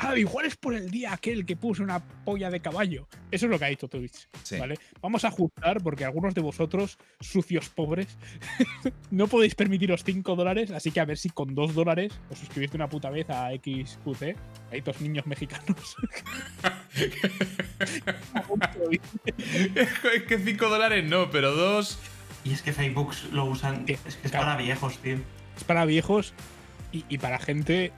ah, igual es por el día aquel que puse una polla de caballo. Eso es lo que ha dicho Twitch. ¿vale? Vamos a ajustar porque algunos de vosotros, sucios pobres, no podéis permitiros 5 dólares, así que a ver si con 2 dólares os suscribís de una puta vez a XQC. Hay dos niños mexicanos. es que 5 dólares no, pero 2... Y es que Facebook lo usan... Es que es para viejos, tío. Es para viejos y, y para gente...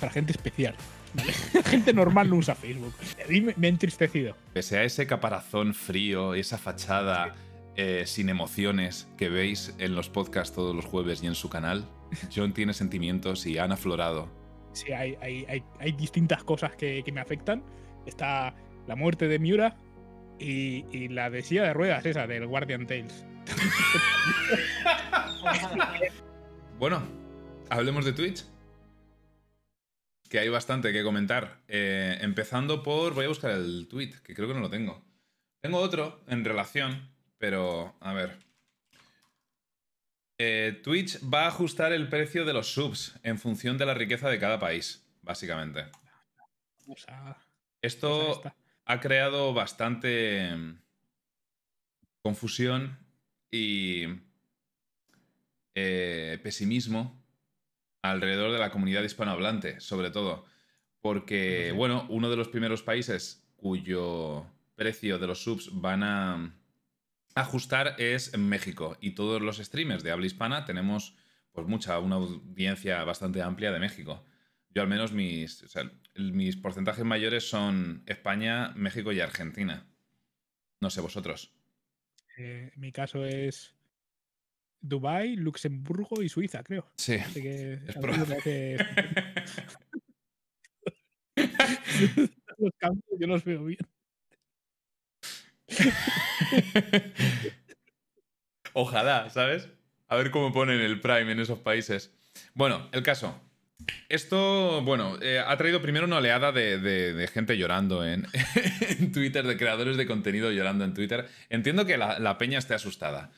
Para gente especial. gente normal no usa Facebook. me, me, he entristecido. Pese a ese caparazón frío y esa fachada eh, sin emociones que veis en los podcasts todos los jueves y en su canal, John tiene sentimientos y han aflorado. Sí, hay, distintas cosas que, me afectan. Está la muerte de Miura y, y la de silla de ruedas esa del Guardian Tales. bueno, hablemos de Twitch que hay bastante que comentar. Eh, empezando por. Voy a buscar el tweet, que creo que no lo tengo. Tengo otro en relación, pero. A ver. Eh, Twitch va a ajustar el precio de los subs en función de la riqueza de cada país, básicamente. Esto ha creado bastante mm, confusión y eh, pesimismo alrededor de la comunidad hispanohablante, sobre todo. Porque, bueno, uno de los primeros países cuyo precio de los subs van a ajustar es México. Y todos los streamers de habla hispana tenemos pues mucha, una audiencia bastante amplia de México. Yo al menos mis, mis porcentajes mayores son España, México y Argentina. No sé vosotros. Eh, mi caso es Dubái, Luxemburgo y Suiza, creo. Sí. Así que, es que... los cambios yo los veo bien. Ojalá, ¿sabes? A ver cómo ponen el Prime en esos países. Bueno, el caso. Esto, bueno, eh, ha traído primero una oleada de, gente llorando en, Twitter, de creadores de contenido llorando en Twitter. Entiendo que la peña esté asustada.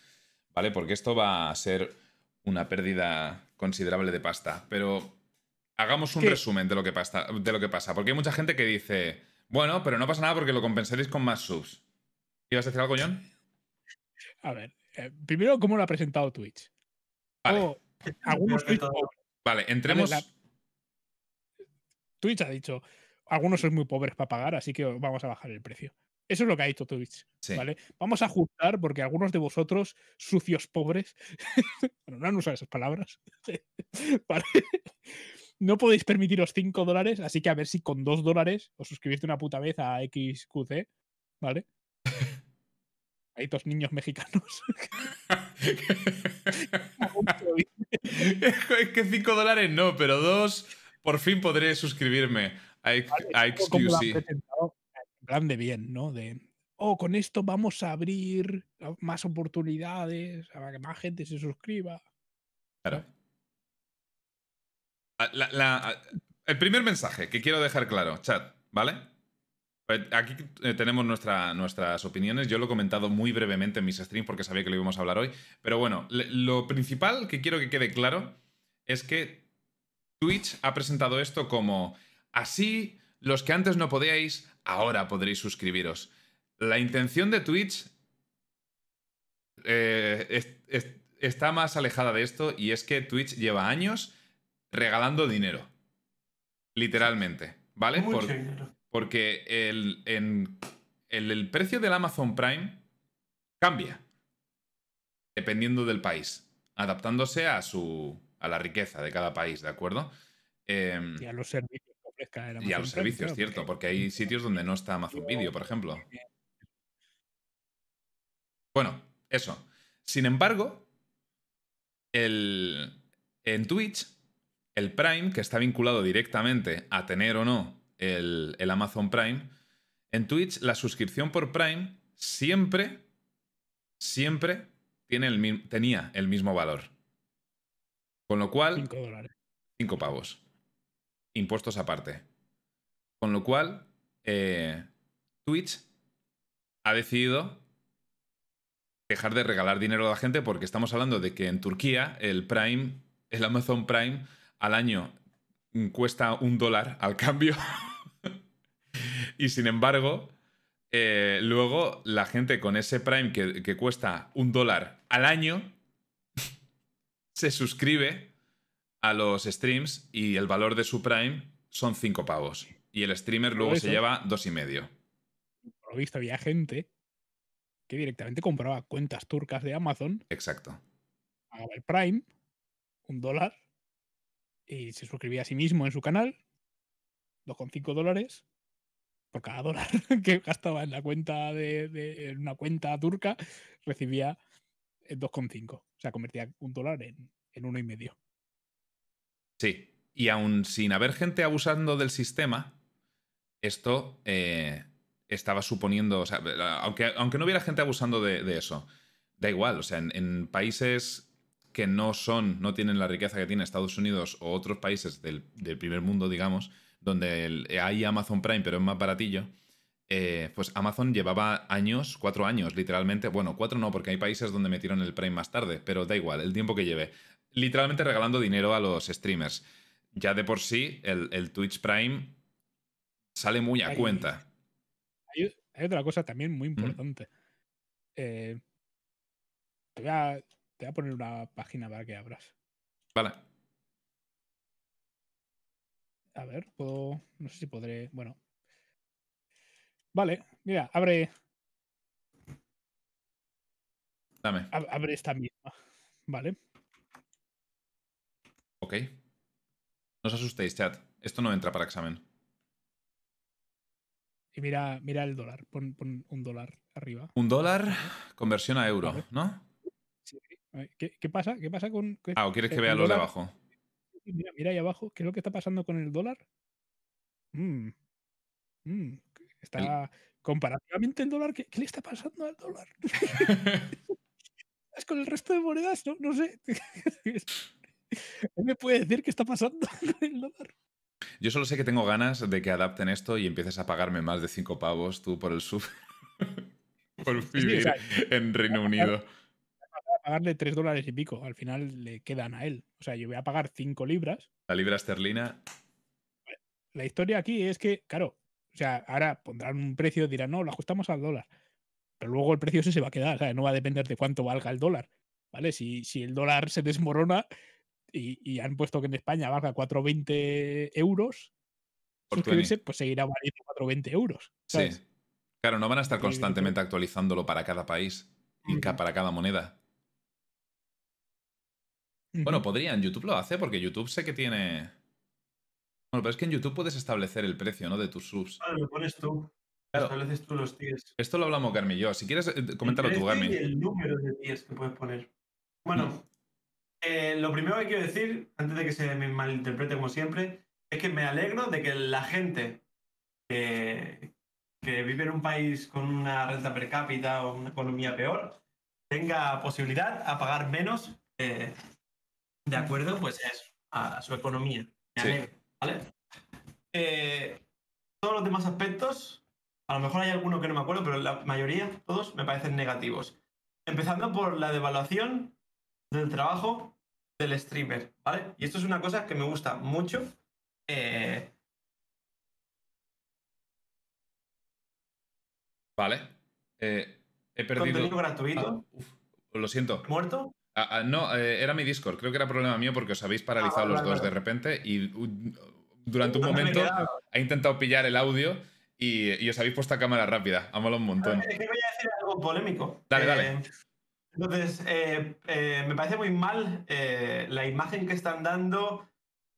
¿vale? Porque esto va a ser una pérdida considerable de pasta. Pero hagamos un resumen de lo, que pasa, de lo que pasa, porque hay mucha gente que dice, bueno, pero no pasa nada porque lo compensaréis con más subs. ¿Ibas a decir algo, John? A ver, eh, primero, ¿cómo lo ha presentado Twitch? Vale. algunos Vale, entremos... Twitch ha dicho, algunos son muy pobres para pagar, así que vamos a bajar el precio. Eso es lo que ha dicho Twitch. ¿vale? Vamos a ajustar porque algunos de vosotros, sucios pobres, bueno, no han usado esas palabras, no podéis permitiros 5 dólares, así que a ver si con 2 dólares os suscribís de una puta vez a XQC, ¿vale? Hay dos niños mexicanos. es que 5 dólares no, pero 2 por fin podré suscribirme a, XQC plan de bien, ¿no? De, oh, con esto vamos a abrir más oportunidades, a que más gente se suscriba. Claro. Ah, ah, el primer mensaje que quiero dejar claro, chat, ¿vale? Pues aquí eh, tenemos nuestras opiniones. Yo lo he comentado muy brevemente en mis streams porque sabía que lo íbamos a hablar hoy. Pero bueno, lo principal que quiero que quede claro es que Twitch ha presentado esto como así los que antes no podíais, ahora podréis suscribiros. La intención de Twitch eh, está más alejada de esto y es que Twitch lleva años regalando dinero. Literalmente, ¿vale? porque el, el, precio del Amazon Prime cambia dependiendo del país, adaptándose a su a la riqueza de cada país, ¿de acuerdo? Em, y a los servicios y a los servicios, cierto, porque hay sitios donde no está Amazon Video, por ejemplo. Bueno, eso. Sin embargo, en Twitch, el Prime, que está vinculado directamente a tener o no el, Amazon Prime, en Twitch la suscripción por Prime siempre, siempre tiene tenía el mismo valor. Con lo cual... cinco 5 pavos impuestos aparte. Con lo cual, eh, Twitch ha decidido dejar de regalar dinero a la gente porque estamos hablando de que en Turquía el Prime, el Amazon Prime al año cuesta un dólar al cambio. y sin embargo, eh, luego la gente con ese Prime que cuesta un dólar al año se suscribe a los streams y el valor de su Prime son 5 pavos. Y el streamer luego se lleva dos y medio. Por lo visto había gente que directamente compraba cuentas turcas de Amazon. Exacto. Pagaba el Prime, un dólar, y se suscribía a sí mismo en su canal, 2,5 dólares por cada dólar que gastaba en la cuenta de, una cuenta turca, recibía 2,5. Eh, o sea, convertía un dólar en, en uno y medio. Sí. Y aún sin haber gente abusando del sistema, esto eh, estaba suponiendo, o sea, aunque, aunque no hubiera gente abusando de, eso, da igual, o sea, en, países que no son, no tienen la riqueza que tiene Estados Unidos o otros países del, primer mundo, digamos, donde hay Amazon Prime, pero es más baratillo, eh, pues Amazon llevaba años, cuatro años literalmente, bueno, cuatro no, porque hay países donde metieron el Prime más tarde, pero da igual, el tiempo que lleve, literalmente regalando dinero a los streamers. Ya de por sí, el, el Twitch Prime sale muy a cuenta. Hay, otra cosa también muy importante. Eh, te, voy a, poner una página para que abras. Vale. A ver, puedo. No sé si podré. Bueno. Vale, mira, abre. Dame. abre esta misma. Vale. No os asustéis, chat. Esto no entra para examen. Y mira, mira el dólar. Pon, un dólar arriba. Un dólar, conversión a euro, ¿no? ¿Qué, pasa? ¿Qué pasa con.? ah, ¿o quieres que vea lo de abajo? Mira, ahí abajo. ¿Qué es lo que está pasando con el dólar? Mm. Mm. Está. Comparativamente el dólar, ¿qué, le está pasando al dólar? es con el resto de monedas, no sé. me puede decir qué está pasando con el dólar? Yo solo sé que tengo ganas de que adapten esto y empieces a pagarme más de cinco pavos tú por el sub. por vivir en Reino Unido. a pagarle 3 dólares y pico. Al final le quedan a él. O sea, yo voy a pagar cinco libras. La libra esterlina. La historia aquí es que, claro, o sea, ahora pondrán un precio, dirán, no, lo ajustamos al dólar. Pero luego el precio ese se va a quedar. O sea, no va a depender de cuánto valga el dólar. ¿Vale? Si, si el dólar se desmorona, y, han puesto que en España valga 4,20 euros, Por suscribirse, pues seguirá valiendo 4,20 euros. Sí. Claro, no van a estar constantemente actualizándolo para cada país y para cada moneda. Bueno, podrían. YouTube lo hace porque YouTube sé que tiene. Bueno, pero es que en YouTube puedes establecer el precio, ¿no? De tus subs. Claro, lo pones tú. Estableces tú los tiers. Esto lo hablamos Garmi yo. Si quieres, eh, coméntalo tú, Garmi. el número de tiers que puedes poner. Bueno, mm. Eh, lo primero que quiero decir, antes de que se me malinterprete como siempre, es que me alegro de que la gente que, vive en un país con una renta per cápita o una economía peor tenga posibilidad a pagar menos eh, de acuerdo pues a su economía. Me eh, todos los demás aspectos, a lo mejor hay algunos que no me acuerdo, pero la mayoría, todos, me parecen negativos. Empezando por la devaluación del trabajo del streamer, ¿vale? Y esto es una cosa que me gusta mucho. Eh, vale. Eh, he perdido. Contenido gratuito. Ah, lo siento. ¿Muerto? Ah, ah, no, eh, era mi Discord. Creo que era problema mío porque os habéis paralizado los dos de repente y durante un momento he intentado pillar el audio y, os habéis puesto a cámara rápida. Amalo un montón. voy a decir algo polémico. Dale, dale. Entonces, eh, eh, me parece muy mal eh, la imagen que están dando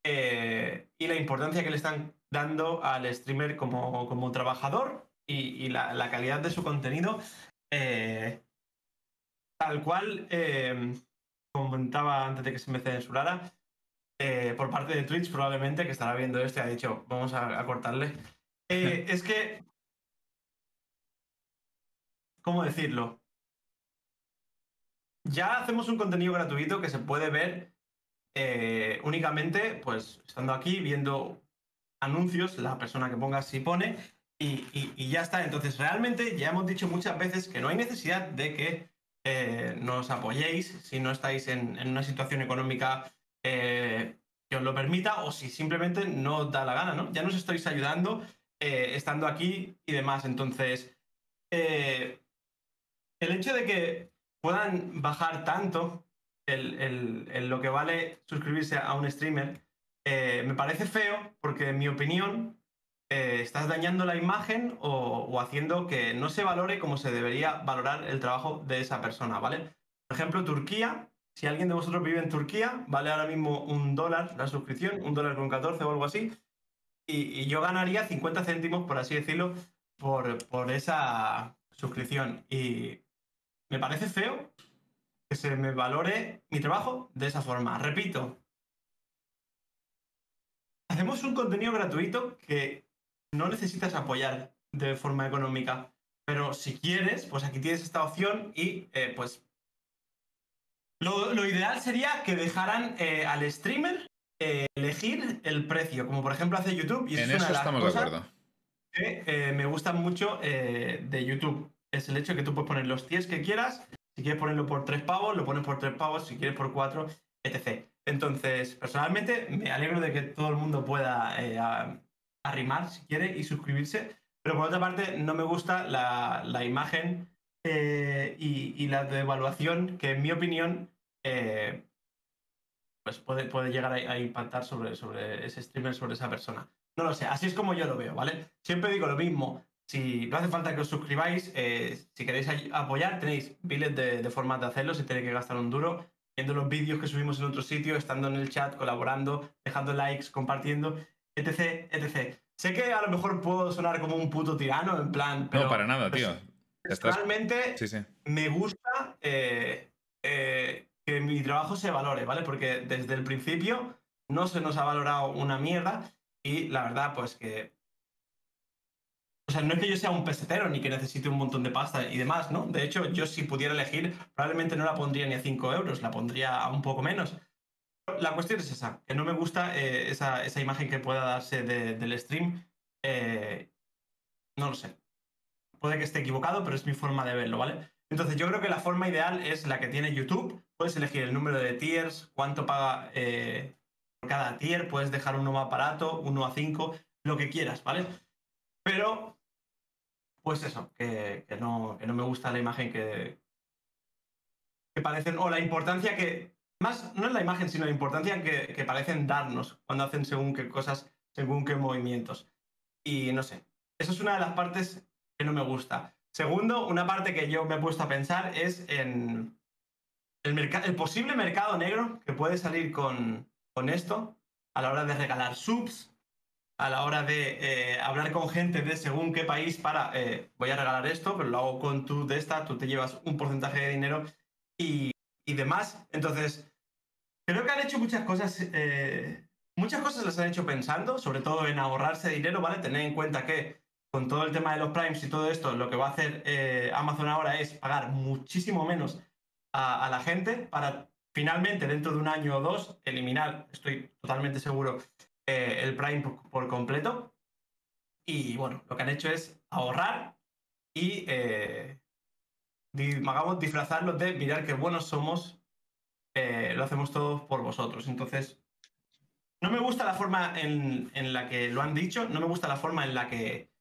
y la importancia que le están dando al streamer como, trabajador y, la, calidad de su contenido. tal cual, como comentaba antes de que se me censurara, por parte de Twitch probablemente, que estará viendo este, ha dicho, vamos a cortarle. es que... ¿Cómo decirlo? Ya hacemos un contenido gratuito que se puede ver eh, únicamente, pues, estando aquí, viendo anuncios, la persona que ponga si pone, y, ya está. Entonces, realmente ya hemos dicho muchas veces que no hay necesidad de que eh, nos apoyéis si no estáis en, una situación económica eh, que os lo permita o si simplemente no os da la gana, ¿no? Ya nos estáis ayudando estando aquí y demás. Entonces, el hecho de que puedan bajar tanto el, lo que vale suscribirse a un streamer, eh, me parece feo porque en mi opinión eh, estás dañando la imagen o, haciendo que no se valore como se debería valorar el trabajo de esa persona, ¿vale? Por ejemplo, Turquía, si alguien de vosotros vive en Turquía, vale ahora mismo un dólar la suscripción, un dólar con 14 o algo así, y, yo ganaría 50 céntimos, por así decirlo, por, por esa suscripción. Y me parece feo que se me valore mi trabajo de esa forma. Repito, hacemos un contenido gratuito que no necesitas apoyar de forma económica, pero si quieres, pues aquí tienes esta opción y eh, pues lo, ideal sería que dejaran eh, al streamer eh, elegir el precio, como por ejemplo hace YouTube. Y en eso estamos de acuerdo. me gusta mucho de YouTube es el hecho que tú puedes poner los 10 que quieras. Si quieres ponerlo por tres pavos, lo pones por tres pavos. Si quieres por cuatro, etc. Entonces, personalmente, me alegro de que todo el mundo pueda eh, arrimar si quiere y suscribirse. Pero por otra parte, no me gusta la, imagen eh, y, la devaluación que, en mi opinión, eh, pues puede, llegar a, a, impactar sobre, sobre ese streamer, sobre esa persona. No lo sé, así es como yo lo veo, ¿vale? Siempre digo lo mismo. Si no hace falta que os suscribáis, eh, si queréis apoyar, tenéis miles de, formas de hacerlo, si tenéis que gastar un duro, viendo los vídeos que subimos en otro sitio, estando en el chat, colaborando, dejando likes, compartiendo, etc, etc. Sé que a lo mejor puedo sonar como un puto tirano, en plan... no, para nada, pues, tío. Realmente, me gusta eh, eh, que mi trabajo se valore, ¿vale? Porque desde el principio no se nos ha valorado una mierda y la verdad, pues que o sea, no es que yo sea un pesetero ni que necesite un montón de pasta y demás, ¿no? De hecho, yo si pudiera elegir, probablemente no la pondría ni a 5 euros, la pondría a un poco menos. La cuestión es esa, que no me gusta eh, esa, imagen que pueda darse del stream. Eh, no lo sé. Puede que esté equivocado, pero es mi forma de verlo, ¿vale? Entonces yo creo que la forma ideal es la que tiene YouTube. Puedes elegir el número de tiers, cuánto paga eh, por cada tier, puedes dejar uno más barato, uno a 5, lo que quieras, ¿vale? Pero pues eso, que, no, me gusta la imagen que, que parecen, o la importancia que, más no es la imagen, sino la importancia que, parecen darnos cuando hacen según qué cosas, según qué movimientos. Y no sé, esa es una de las partes que no me gusta. Segundo, una parte que yo me he puesto a pensar es en el, el posible mercado negro que puede salir con, con esto a la hora de regalar subs, a la hora de eh, hablar con gente de según qué país para, eh, voy a regalar esto, pero lo hago con tu de esta, tú te llevas un porcentaje de dinero y, demás. Entonces, creo que han hecho muchas cosas, eh, muchas cosas las han hecho pensando, sobre todo en ahorrarse dinero, ¿vale? Tener en cuenta que con todo el tema de los primes y todo esto, lo que va a hacer Amazon ahora es pagar muchísimo menos a, a la gente para finalmente dentro de un año o dos eliminar, estoy totalmente seguro, eh, el Prime por, completo. Y bueno, lo que han hecho es ahorrar y, eh, digamos, disfrazarlo de mirar qué buenos somos, eh, lo hacemos todos por vosotros. Entonces, no me gusta la forma en, en, la que lo han dicho, no me gusta la forma en la que,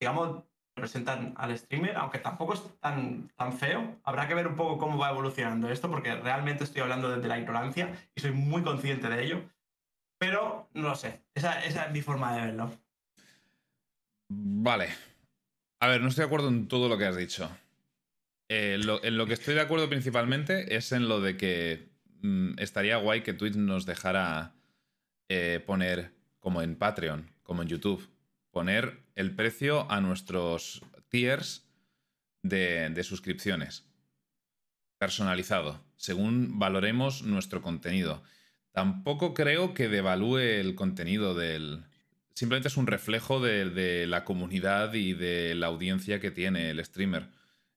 digamos, presentan al streamer, aunque tampoco es tan, tan feo. Habrá que ver un poco cómo va evolucionando esto, porque realmente estoy hablando desde la ignorancia y soy muy consciente de ello. Pero no lo sé. Esa, es mi forma de verlo. Vale. A ver, no estoy de acuerdo en todo lo que has dicho. Eh, en lo que estoy de acuerdo principalmente es en lo de que mm, estaría guay que Twitch nos dejara eh, poner, como en Patreon, como en YouTube, poner el precio a nuestros tiers de, de suscripciones. Personalizado, según valoremos nuestro contenido. Tampoco creo que devalúe el contenido del... Simplemente es un reflejo de, la comunidad y de la audiencia que tiene el streamer.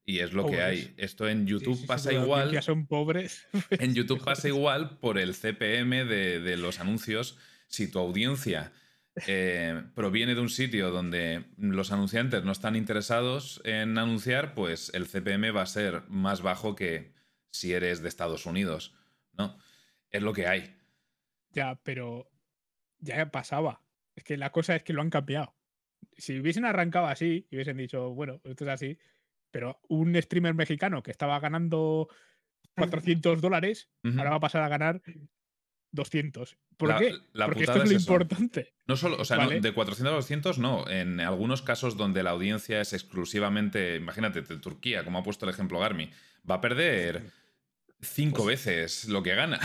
Y es lo que hay. Esto en YouTube pasa igual. son pobres. Pues, en YouTube pasa igual por el CPM de, los anuncios. Si tu audiencia eh, proviene de un sitio donde los anunciantes no están interesados en anunciar, pues el CPM va a ser más bajo que si eres de Estados Unidos. ¿no? Es lo que hay. Ya, pero ya pasaba. Es que la cosa es que lo han cambiado. Si hubiesen arrancado así y hubiesen dicho, bueno, esto es así, pero un streamer mexicano que estaba ganando 400 dólares, ahora va a pasar a ganar 200. ¿Por la, qué? Porque esto es, lo importante. No solo, o sea, de 400 a 200 no. En algunos casos donde la audiencia es exclusivamente, imagínate, de Turquía, como ha puesto el ejemplo Garmi, va a perder cinco pues veces lo que gana.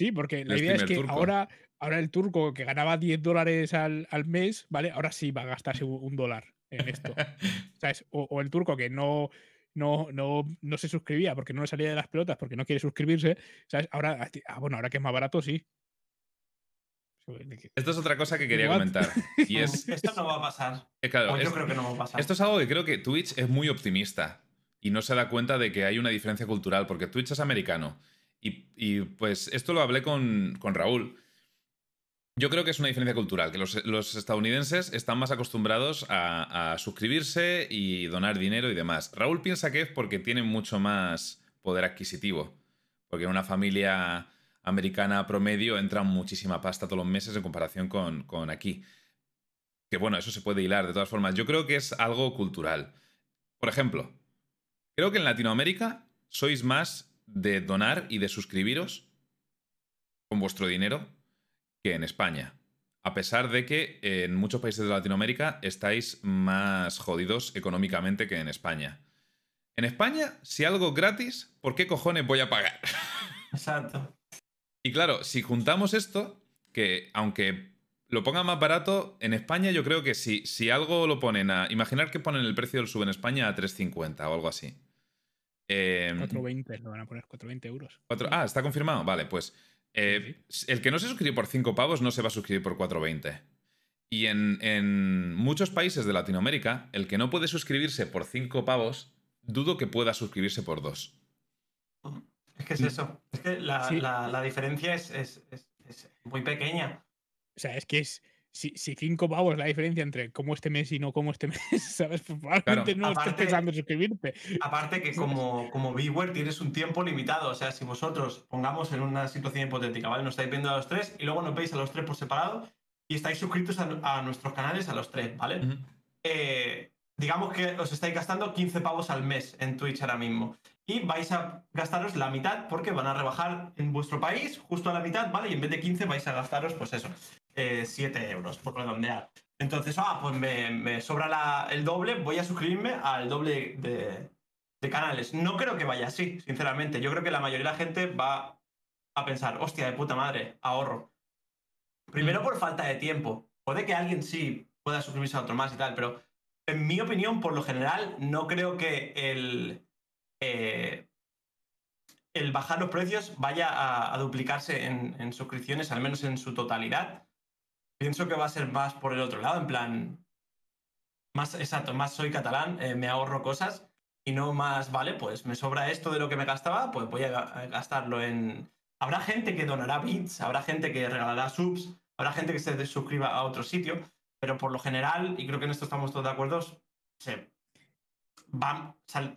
Sí, porque la idea es que ahora, ahora el turco que ganaba 10 dólares al, mes, ¿vale? Ahora sí va a gastarse un, dólar en esto. O, el turco que no, no, se suscribía porque no le salía de las pelotas, porque no quiere suscribirse, Ahora, ah, bueno, ahora que es más barato, sí. Esto es otra cosa que quería comentar. Y Esto no va a pasar. Esto es algo que creo que Twitch es muy optimista y no se da cuenta de que hay una diferencia cultural, porque Twitch es americano y, pues esto lo hablé con, Raúl. Yo creo que es una diferencia cultural, que los, estadounidenses están más acostumbrados a, suscribirse y donar dinero y demás. Raúl piensa que es porque tienen mucho más poder adquisitivo, porque en una familia americana promedio entra muchísima pasta todos los meses en comparación con, con aquí. Que bueno, eso se puede hilar de todas formas. Yo creo que es algo cultural. Por ejemplo, creo que en Latinoamérica sois más de donar y de suscribiros con vuestro dinero que en España. A pesar de que en muchos países de Latinoamérica estáis más jodidos económicamente que en España. En España, si algo gratis, ¿por qué cojones voy a pagar? Exacto. y claro, si juntamos esto, que aunque lo pongan más barato, en España yo creo que si, si algo lo ponen a... Imaginar que ponen el precio del sub en España a 3,50 o algo así. 4.20, em, lo van a poner 4.20 euros. ah, está confirmado. Vale, pues eh, el que no se suscribió por 5 pavos no se va a suscribir por 4.20. Y en, muchos países de Latinoamérica, el que no puede suscribirse por 5 pavos, dudo que pueda suscribirse por 2. Es que es eso. la, diferencia es, es, muy pequeña. O sea, es que es, si, si cinco pavos la diferencia entre como este mes y no como este mes, ¿sabes? Pues, probablemente no aparte, estés pensando en suscribirte. Aparte que como, como viewer tienes un tiempo limitado. O sea, si vosotros pongamos en una situación hipotética, ¿vale? Nos estáis viendo a los tres y luego nos veis a los tres por separado y estáis suscritos a, nuestros canales a los tres, ¿vale? Eh, digamos que os estáis gastando 15 pavos al mes en Twitch ahora mismo. Y vais a gastaros la mitad porque van a rebajar en vuestro país justo a la mitad, ¿vale? Y en vez de 15 vais a gastaros, pues eso, eh, 7 euros, por redondear. Entonces, ah, pues me, sobra el doble, voy a suscribirme al doble de, canales. No creo que vaya así, sinceramente. Yo creo que la mayoría de la gente va a pensar, hostia, de puta madre, ahorro. Primero por falta de tiempo. Puede que alguien sí pueda suscribirse a otro más y tal, pero en mi opinión, por lo general, no creo que el, eh, el bajar los precios vaya a, duplicarse en suscripciones, al menos en su totalidad pienso que va a ser más por el otro lado, en plan, más exacto, más soy catalán, eh, me ahorro cosas y no más, vale, pues me sobra esto de lo que me gastaba, pues voy a gastarlo en... Habrá gente que donará bits, habrá gente que regalará subs, habrá gente que se suscriba a otro sitio, pero por lo general, y creo que en esto estamos todos de acuerdo,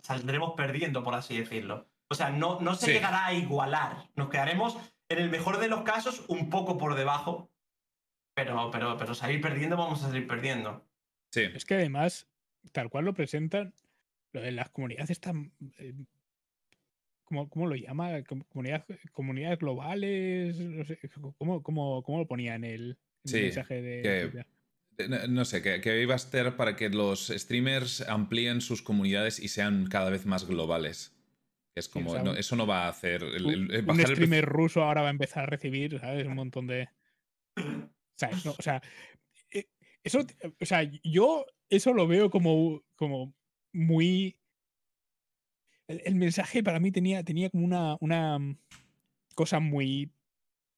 saldremos perdiendo, por así decirlo. O sea, no, no se llegará a igualar, nos quedaremos en el mejor de los casos un poco por debajo pero, pero, pero salir perdiendo vamos a salir perdiendo. Sí. Es que además, tal cual lo presentan, las comunidades están... Eh, ¿cómo, lo llama? comunidades globales. No sé, ¿cómo, lo ponía en el, mensaje de, No, sé, que, iba a ser para que los streamers amplíen sus comunidades y sean cada vez más globales. Es como, eso no va a hacer. un streamer ruso ahora va a empezar a recibir, ¿sabes? Un montón de o sea, eh, eso, yo eso lo veo como, como muy... El, mensaje para mí tenía, tenía como una, una mm, cosa muy,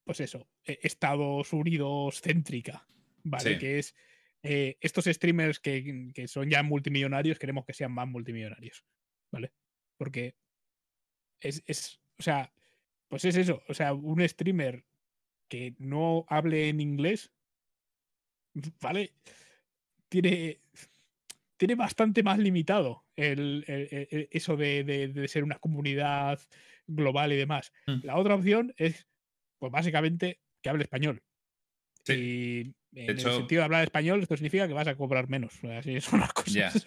pues eso, eh, Estados Unidos céntrica, ¿vale? Que es eh, estos streamers que, son ya multimillonarios, queremos que sean más multimillonarios, ¿vale? Porque es, es, o sea, pues es eso, o sea, un streamer que no hable en inglés, ¿vale? Tiene, tiene bastante más limitado el, eso de, ser una comunidad global y demás. Mm. La otra opción es, pues básicamente, que hable español. Y en el sentido de hablar español, esto significa que vas a cobrar menos. Así cosas.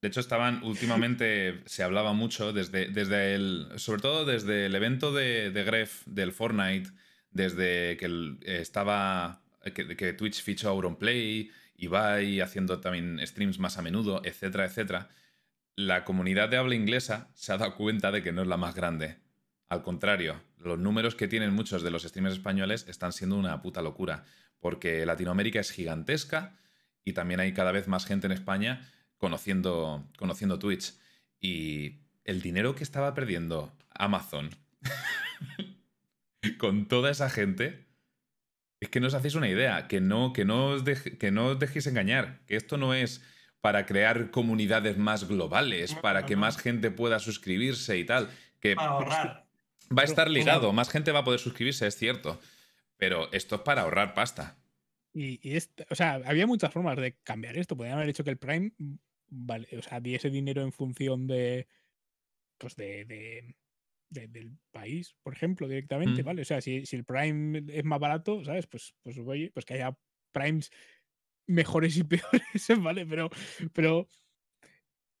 De hecho, estaban últimamente, se hablaba mucho, desde, desde el, sobre todo desde el evento de, de Gref, del Fortnite desde que estaba que, Twitch fichó a Auronplay, Ibai haciendo también streams más a menudo, etcétera, etcétera, la comunidad de habla inglesa se ha dado cuenta de que no es la más grande. Al contrario, los números que tienen muchos de los streamers españoles están siendo una puta locura, porque Latinoamérica es gigantesca y también hay cada vez más gente en España conociendo, conociendo Twitch. Y el dinero que estaba perdiendo Amazon con toda esa gente, es que no os hacéis una idea, que no, que no, os, que no dejéis engañar, que esto no es para crear comunidades más globales, para que más gente pueda suscribirse y tal. Que para ahorrar. Va a estar ligado, más gente va a poder suscribirse, es cierto. Pero esto es para ahorrar pasta. Y, o sea, había muchas formas de cambiar esto. Podrían haber hecho que el Prime vale, o diese dinero en función de. Pues de del país, por ejemplo, directamente, ¿vale? O sea, si, el Prime es más barato, ¿sabes? Pues, pues, oye, pues que haya Primes mejores y peores, ¿vale? Pero, pero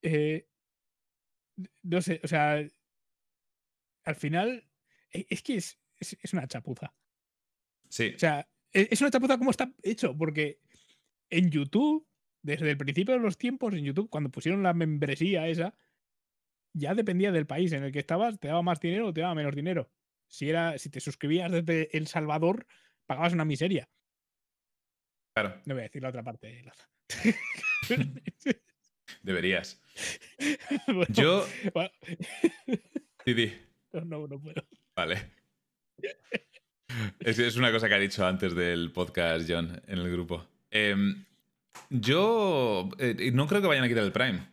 eh, no sé, o sea, al final e, es que es, una chapuza. Sí. O sea, e, es una chapuza como está hecho, porque en YouTube, desde el principio de los tiempos, en YouTube, cuando pusieron la membresía esa, ya dependía del país en el que estabas, te daba más dinero o te daba menos dinero. Si, era, si te suscribías desde El Salvador, pagabas una miseria. Claro. No voy a decir la otra parte. Deberías. Yo. Sí, No, no, Vale. Es, una cosa que ha dicho antes del podcast, John, en el grupo. Em, yo eh, no creo que vayan a quitar el Prime.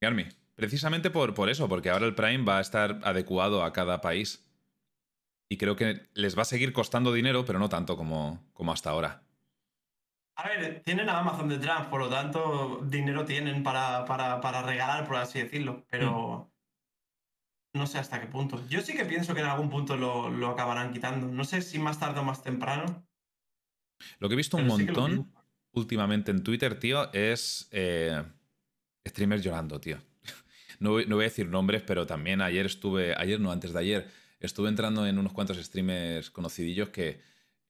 Garmi. Precisamente por, por eso, porque ahora el Prime va a estar adecuado a cada país. Y creo que les va a seguir costando dinero, pero no tanto como, como hasta ahora. A ver, tienen a Amazon detrás, por lo tanto, dinero tienen para, regalar, por así decirlo, pero mm. no sé hasta qué punto. Yo sí que pienso que en algún punto lo, acabarán quitando. No sé si más tarde o más temprano. Lo que he visto un montón últimamente en Twitter, tío, es eh, streamers llorando, tío no, voy a decir nombres, pero también ayer estuve, ayer no, antes de ayer, estuve entrando en unos cuantos streamers conocidillos que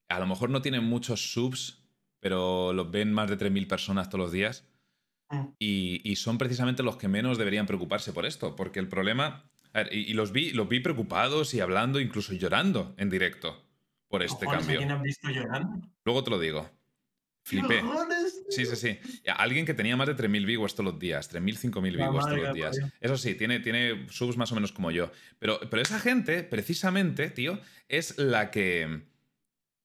a lo mejor no tienen muchos subs, pero los ven más de 3.000 personas todos los días. Ah. Y, son precisamente los que menos deberían preocuparse por esto, porque el problema... A ver, y, los, vi, los vi preocupados y hablando, incluso llorando en directo por este cambio. Visto llorando? Luego te lo digo. Flipé. Sí, sí, sí. Alguien que tenía más de 3.000 viewers todos los días, 3.000, 5.000 viewers todos los días. Eso sí, tiene, tiene subs más o menos como yo. Pero, pero esa gente, precisamente, tío, es la que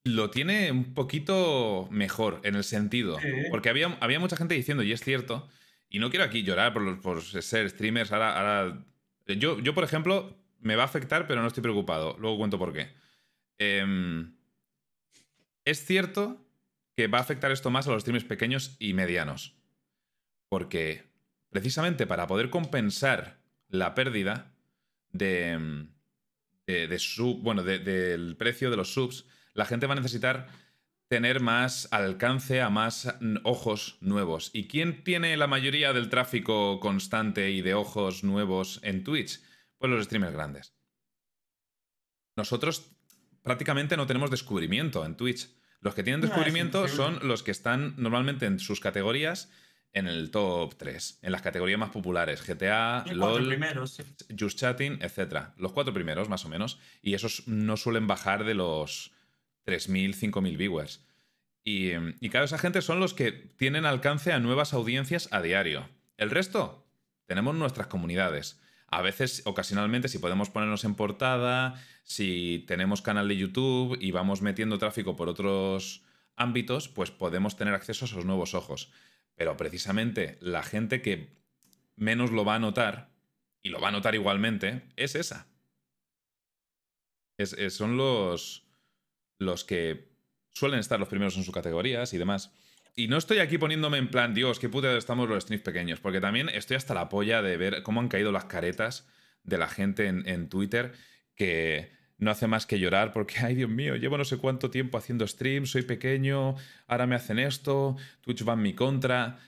lo tiene un poquito mejor en el sentido. Porque había, había mucha gente diciendo, y es cierto, y no quiero aquí llorar por, por ser streamers, ahora... ahora yo, yo, por ejemplo, me va a afectar, pero no estoy preocupado. Luego cuento por qué. Em, es cierto que va a afectar esto más a los streamers pequeños y medianos. Porque precisamente para poder compensar la pérdida de, mm, bueno, del precio de los subs, la gente va a necesitar tener más alcance a más ojos nuevos. ¿Y quién tiene la mayoría del tráfico constante y de ojos nuevos en Twitch? Pues los streamers grandes. Nosotros prácticamente no tenemos descubrimiento en Twitch. Los que tienen ah, descubrimiento son los que están normalmente en sus categorías en el top 3, en las categorías más populares, GTA, LOL, Just Chatting, etc. Los cuatro primeros, más o menos, y esos no suelen bajar de los 3.000, 5.000 viewers. Y, y claro, esa gente son los que tienen alcance a nuevas audiencias a diario. El resto, tenemos nuestras comunidades a veces, ocasionalmente, si podemos ponernos en portada, si tenemos canal de YouTube y vamos metiendo tráfico por otros ámbitos, pues podemos tener acceso a esos nuevos ojos. Pero precisamente la gente que menos lo va a notar, y lo va a notar igualmente, es esa. son los, los que suelen estar los primeros en sus categorías y demás. Y no estoy aquí poniéndome en plan, Dios, qué puta estamos los streams pequeños, porque también estoy hasta la polla de ver cómo han caído las caretas de la gente en, Twitter que no hace más que llorar porque, ay Dios mío, llevo no sé cuánto tiempo haciendo streams, soy pequeño, ahora me hacen esto, Twitch va en mi contra.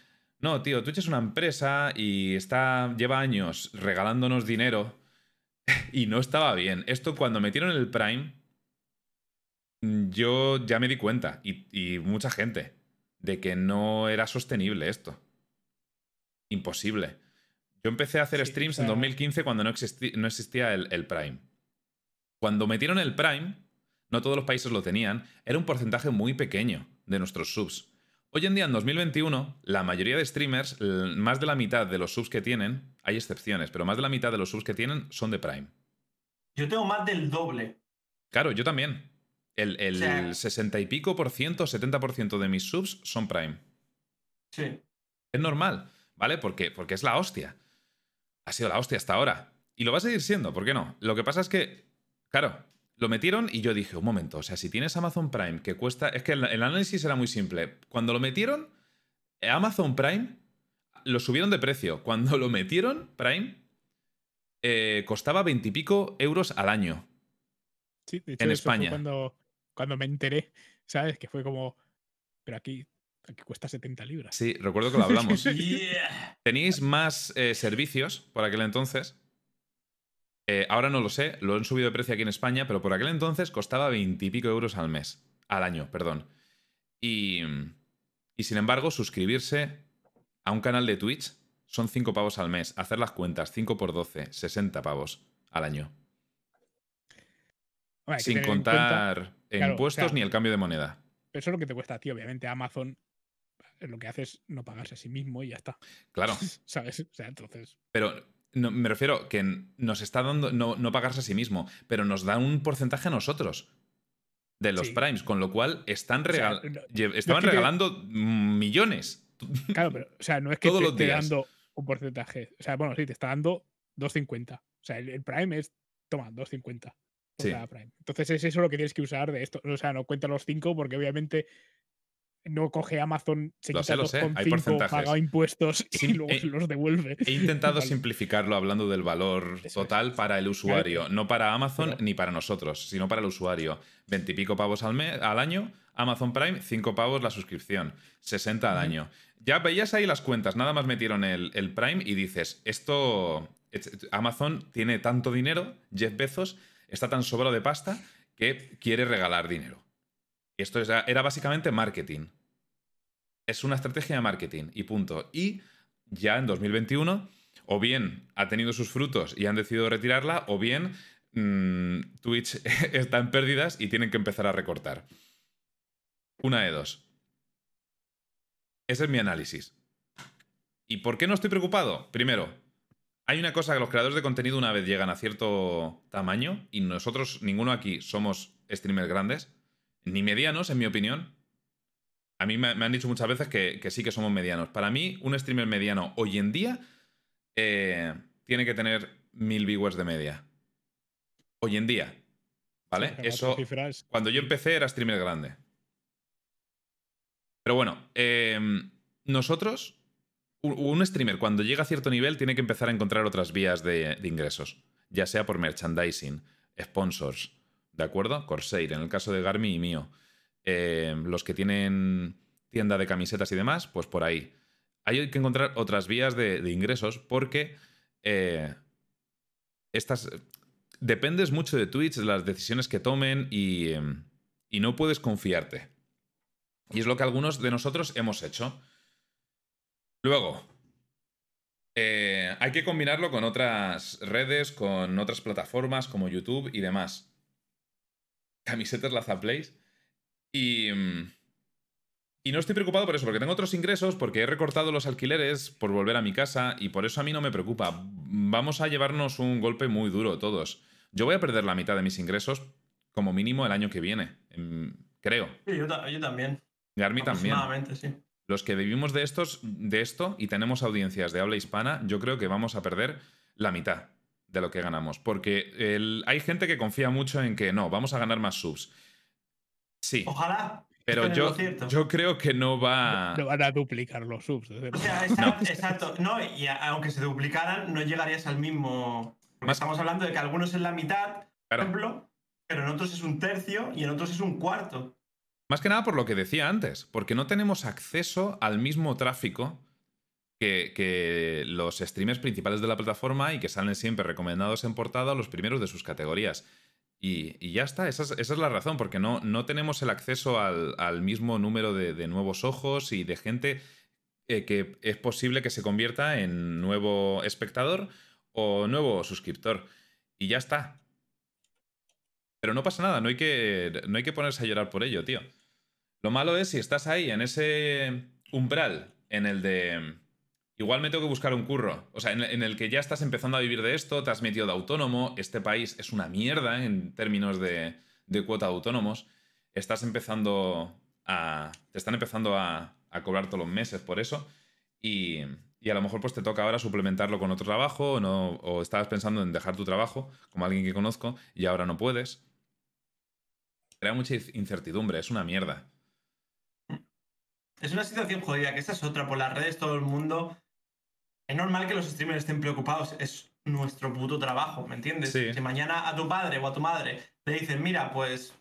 No, tío, Twitch es una empresa y está, lleva años regalándonos dinero y no estaba bien. Esto cuando metieron el Prime, yo ya me di cuenta y mucha gente de que no era sostenible esto. Imposible. Yo empecé a hacer streams en 2015 cuando no, no existía el, el Prime. Cuando metieron el Prime, no todos los países lo tenían, era un porcentaje muy pequeño de nuestros subs. Hoy en día, en 2021, la mayoría de streamers, más de la mitad de los subs que tienen, hay excepciones, pero más de la mitad de los subs que tienen son de Prime. Yo tengo más del doble. Claro, yo también. El, el 60 y pico por ciento, 70 por ciento de mis subs son Prime. Sí. Es normal, ¿vale? Porque, porque es la hostia. Ha sido la hostia hasta ahora. Y lo va a seguir siendo, ¿por qué no? Lo que pasa es que, claro, lo metieron y yo dije, un momento, o sea, si tienes Amazon Prime que cuesta. Es que el, análisis era muy simple. Cuando lo metieron, eh, Amazon Prime lo subieron de precio. Cuando lo metieron, Prime eh, costaba pico euros al año. Sí, en España cuando me enteré, ¿sabes? Que fue como, pero aquí, aquí cuesta 70 libras. Sí, recuerdo que lo hablamos. ¿Teníais más eh, servicios por aquel entonces? Eh, ahora no lo sé, lo han subido de precio aquí en España, pero por aquel entonces costaba 20 y pico euros al mes, al año, perdón. Y, y sin embargo, suscribirse a un canal de Twitch son 5 pavos al mes. Hacer las cuentas, 5 por 12, 60 pavos al año. Sin contar impuestos ni el cambio de moneda. eso es lo que te cuesta a ti, obviamente. Amazon eh, lo que hace es no pagarse a sí mismo y ya está. Claro. ¿Sabes? O sea, entonces. Pero me refiero que nos está dando no, pagarse a sí mismo, pero nos da un porcentaje a nosotros de los primes, con lo cual están estaban regalando millones. Claro, pero o sea, no es que te esté dando un porcentaje. O sea, bueno, sí, te está dando 2.50. O sea, el prime es, toma, 2.50. Entonces es eso lo que tienes que usar de esto. O sea, no cuenta los cinco porque obviamente no coge Amazon, se quita paga impuestos y luego los devuelve. He intentado simplificarlo hablando del valor total para el usuario, no para Amazon ni para nosotros, sino para el usuario. Veintipico pavos al, mes, al año, Amazon Prime, cinco pavos la suscripción, 60 al año. Ya veías ahí las cuentas, nada más metieron el, el Prime y dices, esto, Amazon tiene tanto dinero, Jeff Bezos, está tan sobrado de pasta que quiere regalar dinero. Esto era básicamente marketing. Es una estrategia de marketing y punto. Y ya en 2021, o bien ha tenido sus frutos y han decidido retirarla, o bien mm, Twitch está en pérdidas y tienen que empezar a recortar. Una de dos. Ese es mi análisis. ¿Y por qué no estoy preocupado? Primero, hay una cosa que los creadores de contenido una vez llegan a cierto tamaño, y nosotros, ninguno aquí, somos streamers grandes, ni medianos, en mi opinión. A mí me, han dicho muchas veces que, sí que somos medianos. Para mí, un streamer mediano hoy en día eh, tiene que tener mil viewers de media. Hoy en día. ¿Vale? Eso. Cuando yo empecé era streamer grande. Pero bueno, eh, nosotros un streamer cuando llega a cierto nivel tiene que empezar a encontrar otras vías de, ingresos, ya sea por merchandising, sponsors, ¿de acuerdo? Corsair, en el caso de Garmi y mío. Eh, los que tienen tienda de camisetas y demás, pues por ahí. Hay que encontrar otras vías de, ingresos porque eh, estas... Dependes mucho de Twitch, de las decisiones que tomen y, em, y no puedes confiarte. Y es lo que algunos de nosotros hemos hecho Luego, eh, hay que combinarlo con otras redes, con otras plataformas como YouTube y demás. Camisetas Lazaplays. Y, mm, y no estoy preocupado por eso, porque tengo otros ingresos, porque he recortado los alquileres por volver a mi casa y por eso a mí no me preocupa. Vamos a llevarnos un golpe muy duro todos. Yo voy a perder la mitad de mis ingresos como mínimo el año que viene, mm, creo. Sí, yo, también. yo también. mí también. Sí los que vivimos de, estos, de esto y tenemos audiencias de habla hispana, yo creo que vamos a perder la mitad de lo que ganamos. Porque hay gente que confía mucho en que no, vamos a ganar más subs. Sí. Ojalá. Pero yo, yo creo que no va. No van a duplicar los subs. O sea, exacto, no. y aunque se duplicaran, no llegarías al mismo. Estamos hablando de que algunos es la mitad, por ejemplo, pero en otros es un tercio y en otros es un cuarto. Más que nada por lo que decía antes, porque no tenemos acceso al mismo tráfico que, los streamers principales de la plataforma y que salen siempre recomendados en portada los primeros de sus categorías. Y, ya está, esa es, la razón, porque no, no tenemos el acceso al, mismo número de, nuevos ojos y de gente eh, que es posible que se convierta en nuevo espectador o nuevo suscriptor. Y ya está. Pero no pasa nada, no hay que, no hay que ponerse a llorar por ello, tío. Lo malo es si estás ahí, en ese umbral, en el de... Igual me tengo que buscar un curro. O sea, en el que ya estás empezando a vivir de esto, te has metido de autónomo, este país es una mierda en términos de, cuota autónomos, estás empezando a... te están empezando a, cobrar todos los meses por eso y, a lo mejor pues te toca ahora suplementarlo con otro trabajo o estabas pensando en dejar tu trabajo como alguien que conozco y ahora no puedes. Crea mucha incertidumbre, es una mierda. Es una situación jodida, que esta es otra, por las redes todo el mundo. Es normal que los streamers estén preocupados, es nuestro puto trabajo, ¿me entiendes? Si mañana a tu padre o a tu madre le dicen, mira, pues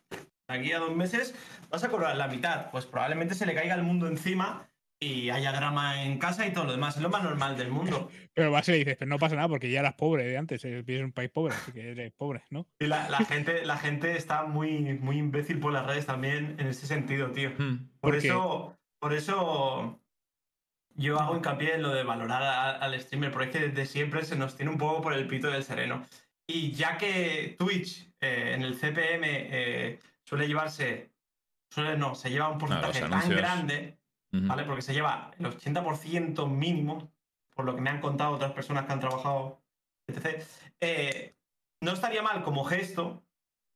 aquí a dos meses vas a cobrar la mitad, pues probablemente se le caiga el mundo encima y haya drama en casa y todo lo demás. Es lo más normal del mundo. Pero vas y le dices, pero no pasa nada porque ya eras pobre de antes, eh, en un país pobre, así que eres pobre, ¿no? Y la, gente, la gente está muy, muy imbécil por las redes también en ese sentido, tío. Hmm. ¿por eso por eso yo hago hincapié en lo de valorar al streamer, porque es que desde siempre se nos tiene un poco por el pito del sereno. Y ya que Twitch eh, en el CPM eh, suele llevarse, suele no, se lleva un porcentaje tan grande, ¿vale? Porque se lleva el 80% mínimo, por lo que me han contado otras personas que han trabajado, etc. Eh, no estaría mal como gesto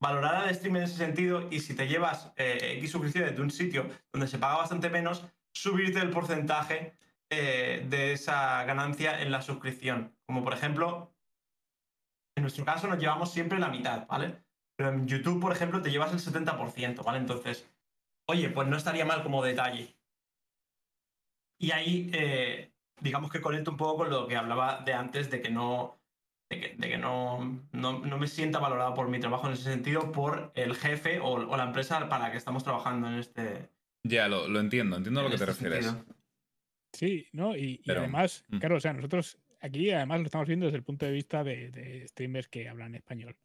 valorar al stream en ese sentido y si te llevas eh, X suscripciones de un sitio donde se paga bastante menos, subirte el porcentaje eh, de esa ganancia en la suscripción. Como por ejemplo, en nuestro caso nos llevamos siempre la mitad, ¿vale? Pero en YouTube, por ejemplo, te llevas el 70%, ¿vale? Entonces, oye, pues no estaría mal como detalle. Y ahí, eh, digamos que conecto un poco con lo que hablaba de antes, de que no, de que, no, me sienta valorado por mi trabajo en ese sentido, por el jefe o, la empresa para la que estamos trabajando en este. Ya, lo, entiendo, entiendo a lo que te este refieres. Sí, ¿no? Y, además, mm. claro, o sea, nosotros aquí además lo estamos viendo desde el punto de vista de, streamers que hablan español.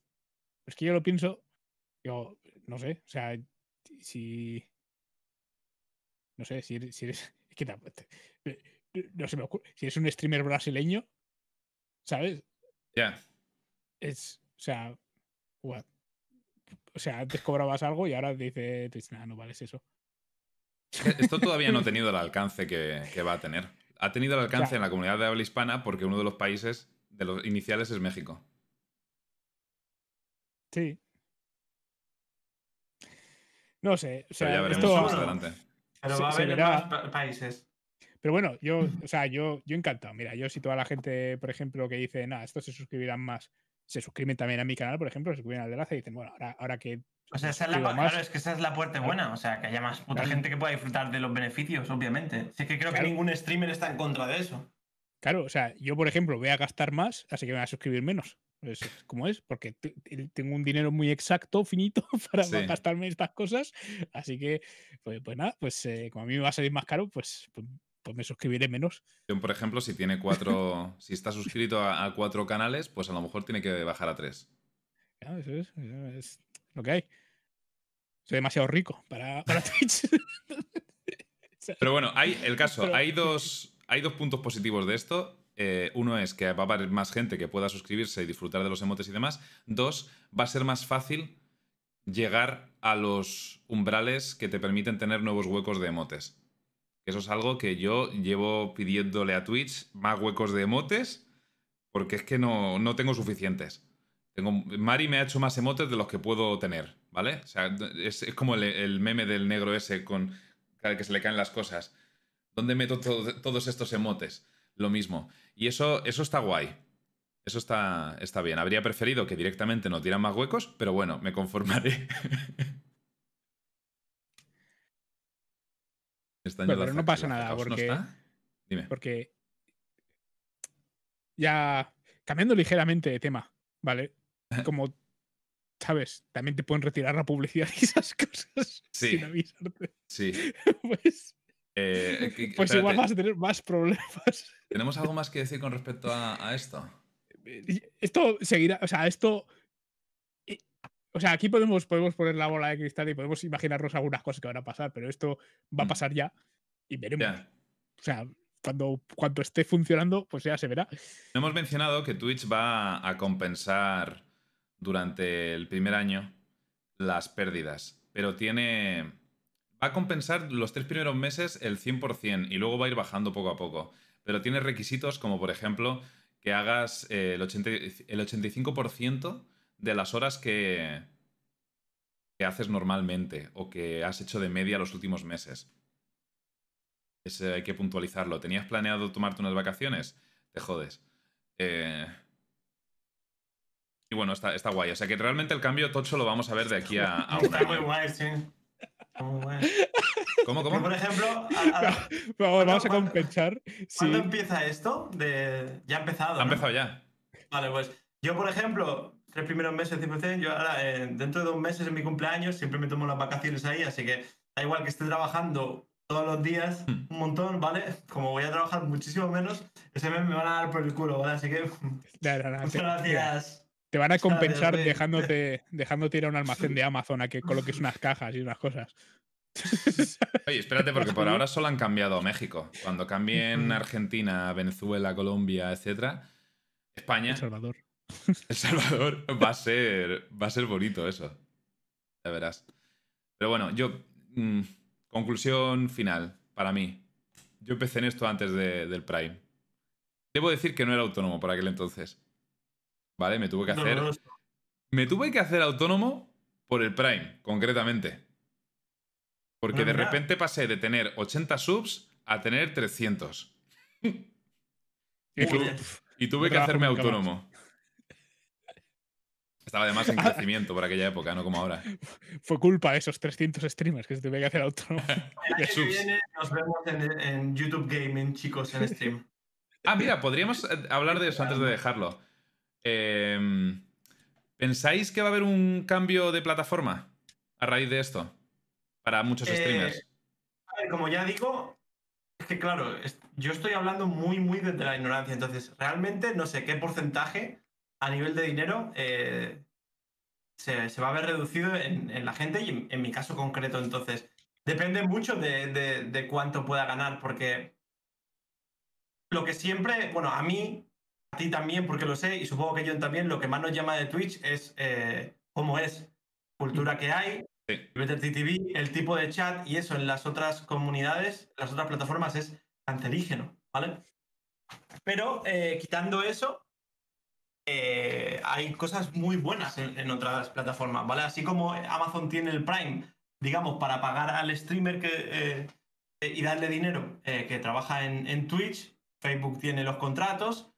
Es que yo lo pienso, yo no sé, o sea, si. No sé, si eres. Si eres es que, no se me ocurre. Si eres un streamer brasileño, ¿sabes? Ya. Es, o sea, O sea, antes cobrabas algo y ahora dice pues no vales eso. Eh, esto todavía no ha tenido el alcance que, va a tener. Ha tenido el alcance en la comunidad de habla hispana porque uno de los países de los iniciales es México. Sí. No sé. O sea, esto... va a haber más países. Pero bueno, yo, o sea, yo, yo encantado. Mira, yo si toda la gente, por ejemplo, que dice, nada, estos se suscribirán más, se suscriben también a mi canal, por ejemplo, se suscriben al de Laza y dicen, bueno, ahora, ahora que. O sea, esa es la, claro, es que esa es la puerta buena, o sea, que haya más puta gente que pueda disfrutar de los beneficios, obviamente. Así que creo que ningún streamer está en contra de eso. Claro, o sea, yo, por ejemplo, voy a gastar más, así que voy a suscribir menos. Pues, como es, porque tengo un dinero muy exacto, finito, para gastarme estas cosas. Así que, pues, pues nada, pues eh, como a mí me va a salir más caro, pues, pues pues me suscribiré menos. Por ejemplo, si tiene cuatro, si está suscrito a, cuatro canales, pues a lo mejor tiene que bajar a tres. eso es, lo que hay. Soy demasiado rico para, Twitch. Pero bueno, hay el caso, hay dos, hay dos puntos positivos de esto. Eh, uno es que va a haber más gente que pueda suscribirse y disfrutar de los emotes y demás. Dos, va a ser más fácil llegar a los umbrales que te permiten tener nuevos huecos de emotes. Eso es algo que yo llevo pidiéndole a Twitch más huecos de emotes, porque es que no, tengo suficientes. Tengo, Mari me ha hecho más emotes de los que puedo tener, ¿vale? O sea, es, como el, meme del negro ese con que se le caen las cosas. ¿Dónde meto todos estos emotes? Lo mismo. Y eso, eso está guay. Eso está, está bien. Habría preferido que directamente nos dieran más huecos, pero bueno, me conformaré. pero, no pasa nada, porque. Dime. Porque. Ya. Cambiando ligeramente de tema, ¿vale? Como. ¿Sabes? También te pueden retirar la publicidad y esas cosas sí. sin avisarte. Sí. pues. Eh, eh, pues igual vas a tener más problemas. ¿Tenemos algo más que decir con respecto a, a esto? Eh, esto seguirá. O sea, esto o sea, aquí podemos, podemos poner la bola de cristal y podemos imaginarnos algunas cosas que van a pasar, pero esto va a mm. pasar ya y veremos. O sea, cuando, cuando esté funcionando, pues ya se verá. Hemos mencionado que Twitch va a compensar durante el primer año las pérdidas, pero tiene... Va a compensar los tres primeros meses el 100% y luego va a ir bajando poco a poco. Pero tiene requisitos como, por ejemplo, que hagas el 85% de las horas que, que haces normalmente o que has hecho de media los últimos meses. Eso hay que puntualizarlo. ¿Tenías planeado tomarte unas vacaciones? Te jodes. Eh, y bueno, está, está guay. O sea que realmente el cambio tocho lo vamos a ver de aquí a, un Está muy guay, sí. Muy guay. ¿Cómo, cómo? por ejemplo, Vamos, a compensar. ¿Cuándo, empieza esto? De... Ya ha empezado. Ha empezado ya. Vale, pues yo, por ejemplo, tres primeros meses 100%. Pues, eh, yo ahora, eh, dentro de dos meses en mi cumpleaños, siempre me tomo las vacaciones ahí, así que da igual que esté trabajando todos los días hmm. un montón, ¿vale? Como voy a trabajar muchísimo menos, ese mes me van a dar por el culo, ¿vale? Así que. muchas gracias. Te van a compensar dejándote, dejándote ir a un almacén de Amazon a que coloques unas cajas y unas cosas. Oye, espérate, porque por ahora solo han cambiado México. Cuando cambien hmm. Argentina, Venezuela, Colombia, etcétera, España. Salvador. El Salvador va a ser, va a ser bonito eso. Ya verás. Pero bueno, yo. Mm, conclusión final, para mí. Yo empecé en esto antes del Prime. Debo decir que no era autónomo para aquel entonces. ¿Vale? Me tuve que hacer. Me tuve que hacer autónomo por el Prime, concretamente. Porque de repente pasé de tener 80 subs a tener 300. y tuve que hacerme autónomo. Estaba además en ah. crecimiento por aquella época, no como ahora. Fue culpa de esos 300 streamers que se tuvieron que hacer autónomo. El nos vemos en, YouTube Gaming, chicos, en stream. Ah, mira, podríamos eh, hablar de eso antes de dejarlo. Em, ¿Pensáis que va a haber un cambio de plataforma a raíz de esto? Para muchos eh, streamers. a ver, como ya digo, es que claro, yo estoy hablando muy, muy desde la ignorancia, entonces realmente no sé qué porcentaje a nivel de dinero eh, se, va a ver reducido en, la gente y en, mi caso concreto. Entonces, depende mucho de, cuánto pueda ganar, porque lo que siempre, bueno, a mí, a ti también, porque lo sé, y supongo que yo también, lo que más nos llama de Twitch es eh, cómo es, cultura que hay, TV, el tipo de chat, y eso en las otras comunidades, las otras plataformas es cancerígeno, ¿vale? Pero eh, quitando eso, hay cosas muy buenas en, otras plataformas, ¿vale? Así como Amazon tiene el Prime, digamos, para pagar al streamer que, eh, eh, y darle dinero eh, que trabaja en, Twitch, Facebook tiene los contratos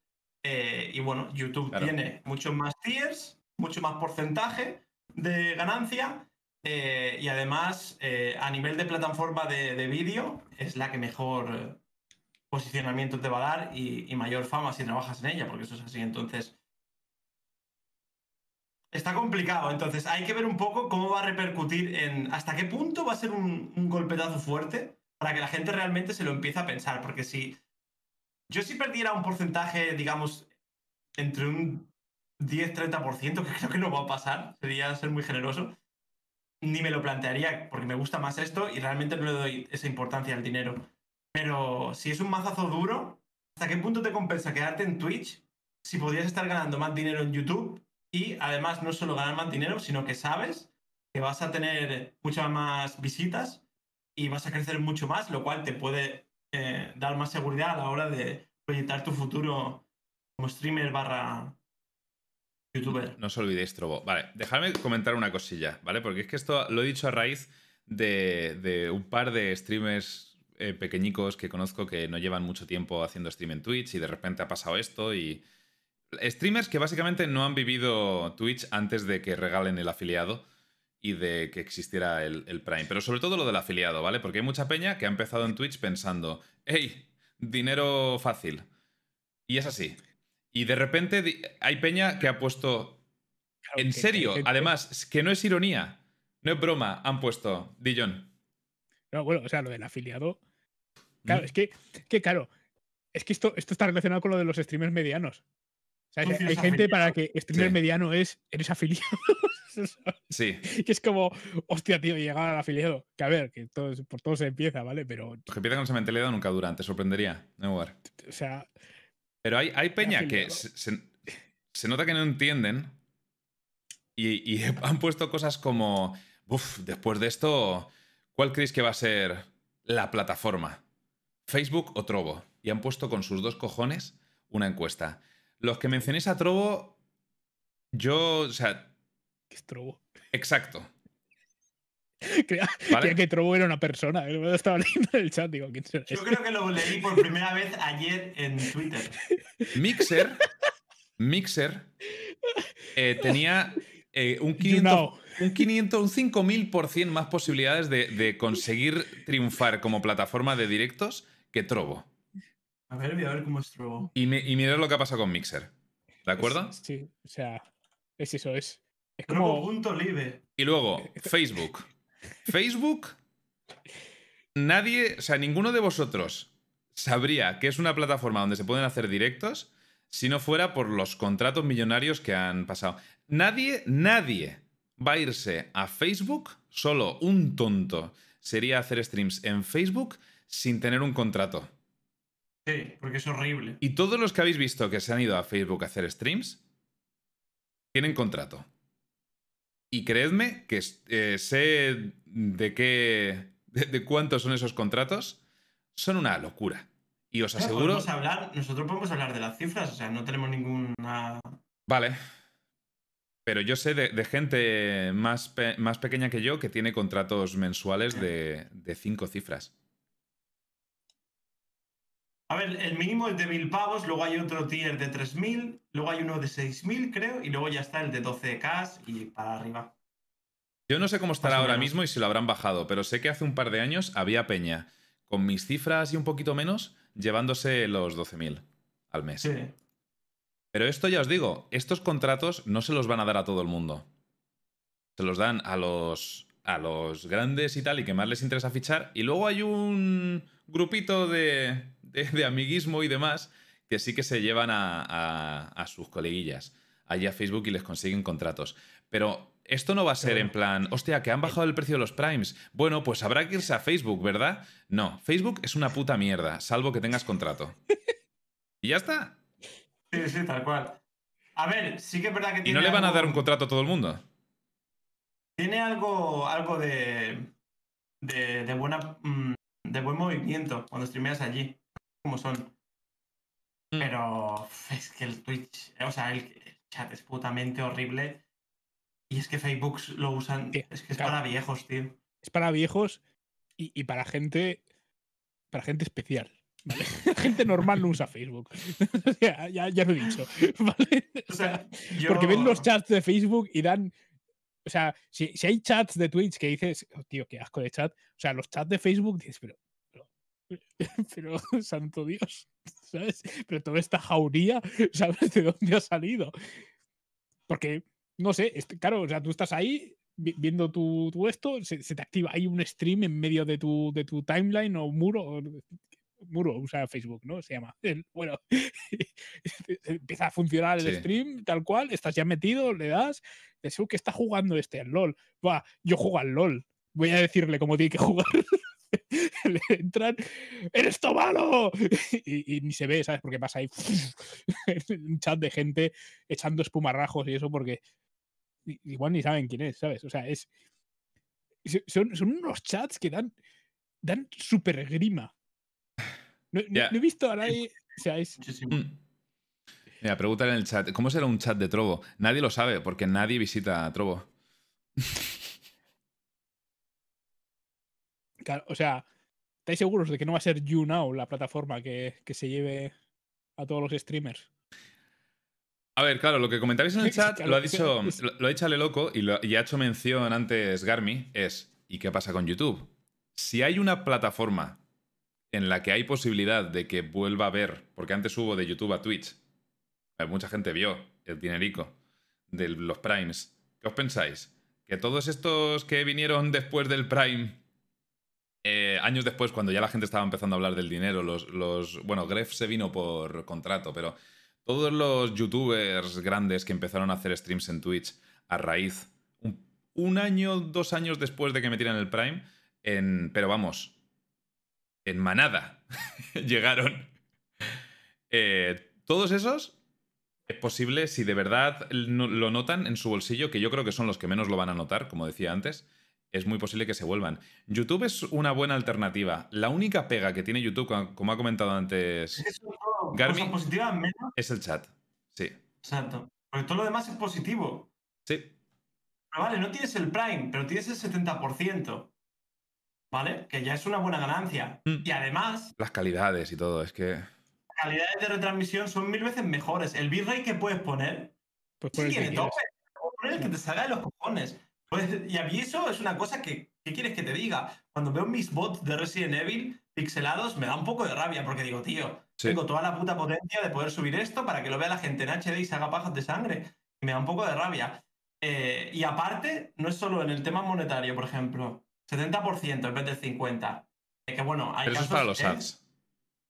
y bueno, YouTube tiene muchos más tiers, mucho más porcentaje de ganancia y además a nivel de plataforma de, vídeo es la que mejor posicionamiento te va a dar y mayor fama si trabajas en ella, porque eso es así. Entonces, Está complicado, entonces hay que ver un poco cómo va a repercutir en hasta qué punto va a ser un, un golpetazo fuerte para que la gente realmente se lo empiece a pensar, porque si yo si perdiera un porcentaje, digamos, entre un 10-30%, que creo que no va a pasar, sería ser muy generoso, ni me lo plantearía porque me gusta más esto y realmente no le doy esa importancia al dinero. Pero si es un mazazo duro, ¿hasta qué punto te compensa quedarte en Twitch si podrías estar ganando más dinero en YouTube y además no solo ganar más dinero, sino que sabes que vas a tener muchas más visitas y vas a crecer mucho más, lo cual te puede eh, dar más seguridad a la hora de proyectar tu futuro como streamer barra youtuber. No os olvidéis, Trobo. Vale, dejadme comentar una cosilla, ¿vale? Porque es que esto lo he dicho a raíz de, un par de streamers eh, pequeñicos que conozco que no llevan mucho tiempo haciendo stream en Twitch y de repente ha pasado esto y streamers que básicamente no han vivido Twitch antes de que regalen el afiliado y de que existiera el, Prime. Pero sobre todo lo del afiliado, ¿vale? Porque hay mucha peña que ha empezado en Twitch pensando, hey, dinero fácil. Y es así. Y de repente hay peña que ha puesto... en serio, además, que no es ironía, no es broma, han puesto, Dijon No, bueno, o sea, lo del afiliado... Claro, mm. es que, claro, es que esto, esto está relacionado con lo de los streamers medianos sea, hay, gente para que streamer este mediano es, eres afiliado. sí. Que es como, hostia, tío, llegar al afiliado. Que a ver, que por todo se empieza, ¿vale? Pero. Que empieza con esa nunca dura, te sorprendería, no O sea. Pero hay, peña que se, nota que no entienden y, han puesto cosas como, uff, después de esto, ¿cuál crees que va a ser la plataforma? ¿Facebook o Trovo? Y han puesto con sus dos cojones una encuesta. Los que mencionéis a Trobo, yo, o sea... ¿Qué es Trobo? Exacto. Creía, que Trobo era una persona. ¿eh? Estaba leyendo en el chat, digo, Yo creo que lo leí por primera vez ayer en Twitter. Mixer, Mixer eh, tenía eh, un 500, un 5000% más posibilidades de, de, conseguir triunfar como plataforma de directos que Trobo. A ver, a ver cómo Y, mirad lo que ha pasado con Mixer. ¿De acuerdo? sí, o sea, es eso, es. Es como. punto libre. Y luego, Facebook. Facebook. Nadie, o sea, ninguno de vosotros sabría que es una plataforma donde se pueden hacer directos si no fuera por los contratos millonarios que han pasado. Nadie, nadie va a irse a Facebook, solo un tonto sería hacer streams en Facebook sin tener un contrato. Sí, porque es horrible. Y todos los que habéis visto que se han ido a Facebook a hacer streams, tienen contrato. Y creedme que eh, sé de qué. De, cuántos son esos contratos. Son una locura. Y os aseguro. hablar, nosotros podemos hablar de las cifras, o sea, no tenemos ninguna. Vale. Pero yo sé de, gente más, más pequeña que yo que tiene contratos mensuales de cinco cifras. A ver, el mínimo es de mil pavos, luego hay otro tier de 3.000, luego hay uno de 6.000, creo, y luego ya está el de 12K y para arriba. Yo no sé cómo estará ahora mismo y si lo habrán bajado, pero sé que hace un par de años había Peña, con mis cifras y un poquito menos, llevándose los 12.000 al mes. Sí. Pero esto ya os digo, estos contratos no se los van a dar a todo el mundo. Se los dan a los, a los grandes y tal, y que más les interesa fichar. Y luego hay un grupito de de, amiguismo y demás, que sí que se llevan a, sus coleguillas allí a Facebook y les consiguen contratos. Pero esto no va a ser en plan, hostia, que han eh. bajado el precio de los primes. Bueno, pues habrá que irse a Facebook, ¿verdad? No, Facebook es una puta mierda, salvo que tengas contrato. Y ya está. Sí, sí, tal cual. A ver, sí que es verdad que tiene. ¿Y no le van a dar un contrato a todo el mundo? Tiene algo, algo de, buena, mm, de buen movimiento cuando streameas allí como son. Mm. Pero es que el Twitch, o sea, el, chat es putamente horrible. Y es que Facebook lo usan. es que es para viejos, tío. Es para viejos y, para gente. Para gente especial. gente normal no usa Facebook. ya, lo he dicho. O sea, Porque ven los chats de Facebook y dan. O sea, si, hay chats de Twitch que dices, oh, tío, qué asco de chat. O sea, los chats de Facebook dices, pero pero santo Dios, ¿sabes? Pero toda esta jauría, ¿sabes de dónde ha salido? Porque, no sé, claro, o sea, tú estás ahí viendo tu, esto, se, te activa, hay un stream en medio de tu, de tu timeline o muro, o, sea, Facebook, ¿no? Se llama. bueno, empieza a funcionar el stream tal cual, estás ya metido, le das, deseo que está jugando este al LOL. Va, yo juego al LOL, voy a decirle cómo tiene que jugar. le entran, ¡eres tomado! Y, ni se ve, ¿sabes? Porque pasa ahí un chat de gente echando espumarrajos y eso porque igual ni saben quién es, ¿sabes? O sea, es... Son, unos chats que dan, dan súper grima. No, he visto a nadie... Em, o sea, es... Mira, en el chat, ¿cómo será un chat de Trovo? Nadie lo sabe porque nadie visita a Trovo o sea, ¿estáis seguros de que no va a ser YouNow la plataforma que, se lleve a todos los streamers? A ver, claro, lo que comentabais en el chat lo ha dicho, lo, ha Loco y, ha hecho mención antes Garmi, es ¿y qué pasa con YouTube? Si hay una plataforma en la que hay posibilidad de que vuelva a ver, porque antes hubo de YouTube a Twitch, mucha gente vio el dinerico de los primes. ¿Qué os pensáis? ¿Que todos estos que vinieron después del prime eh, años después, cuando ya la gente estaba empezando a hablar del dinero, los, los bueno, Gref se vino por contrato, pero todos los youtubers grandes que empezaron a hacer streams en Twitch a raíz, un, año, dos años después de que me tiran el Prime, en, pero vamos, en manada llegaron. Eh, todos esos es posible, si de verdad lo notan en su bolsillo, que yo creo que son los que menos lo van a notar, como decía antes, es muy posible que se vuelvan. YouTube es una buena alternativa. La única pega que tiene YouTube, como ha comentado antes es el chat. Sí. Exacto. Porque todo lo demás es positivo. Sí. Pero vale, no tienes el Prime, pero tienes el 70%. ¿Vale? Que ya es una buena ganancia. Mm. Y además. Las calidades y todo, es que. Las calidades de retransmisión son mil veces mejores. El bitrate que puedes poner. Pues sí, poner el que te salga de los cojones. Pues, y a eso es una cosa que, ¿qué quieres que te diga? Cuando veo mis bots de Resident Evil pixelados, me da un poco de rabia porque digo, tío, tengo toda la puta potencia de poder subir esto para que lo vea la gente en HD y se haga pajas de sangre. Y me da un poco de rabia. Eh, y aparte, no es solo en el tema monetario, por ejemplo, 70% en vez de 50%. es que bueno, hay Pero eso es para los ads.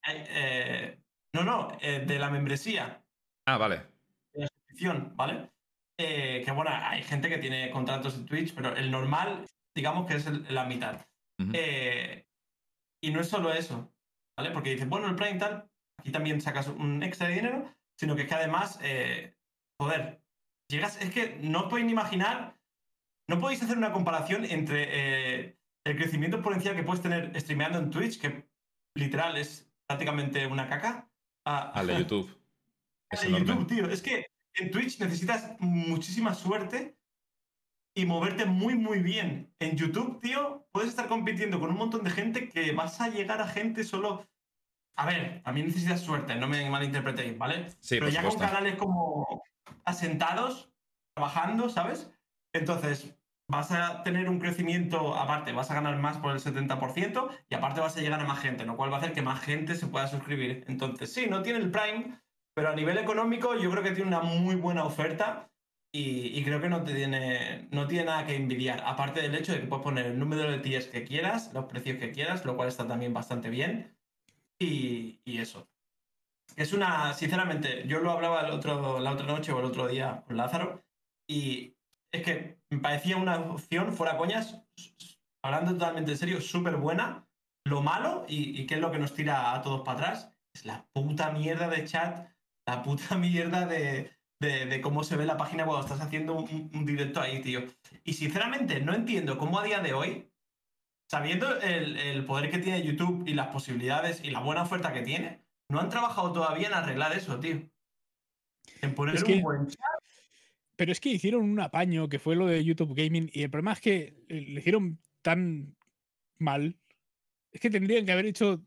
Eh, no, no, eh, de la membresía. Ah, vale. De la suscripción, ¿vale? Eh, que bueno, hay gente que tiene contratos en Twitch, pero el normal, digamos que es la mitad. Eh, y no es solo eso, ¿vale? Porque dices, bueno, el Prime tal, aquí también sacas un extra de dinero, sino que es que además, eh, joder, llegas, es que no pueden imaginar, no podéis hacer una comparación entre el crecimiento exponencial que puedes tener streameando en Twitch, que literal es prácticamente una caca. a YouTube. Es YouTube, tío. Es que en Twitch necesitas muchísima suerte y moverte muy, muy bien. En YouTube, tío, puedes estar compitiendo con un montón de gente que vas a llegar a gente solo. A ver, a mí necesitas suerte, no me malinterpretéis, ¿vale? Sí, Pero ya con canales como asentados, trabajando, ¿sabes? Entonces, vas a tener un crecimiento aparte, vas a ganar más por el 70% y aparte vas a llegar a más gente, lo cual va a hacer que más gente se pueda suscribir. Entonces, sí, no tiene el Prime, pero a nivel económico yo creo que tiene una muy buena oferta y, creo que no, te tiene, no tiene nada que envidiar. Aparte del hecho de que puedes poner el número de tiers que quieras, los precios que quieras, lo cual está también bastante bien. Y, eso. Es una, sinceramente, yo lo hablaba el otro, la otra noche o el otro día con Lázaro y es que me parecía una opción fuera coñas, hablando totalmente en serio, súper buena. Lo malo y, y qué es lo que nos tira a todos para atrás es la puta mierda de chat la puta mierda de, cómo se ve la página cuando estás haciendo un, directo ahí, tío. Y sinceramente no entiendo cómo a día de hoy, sabiendo el, poder que tiene YouTube y las posibilidades y la buena oferta que tiene, no han trabajado todavía en arreglar eso, tío. En poner un buen pero es que hicieron un apaño que fue lo de YouTube Gaming y el problema es que le hicieron tan mal. Es que tendrían que haber hecho.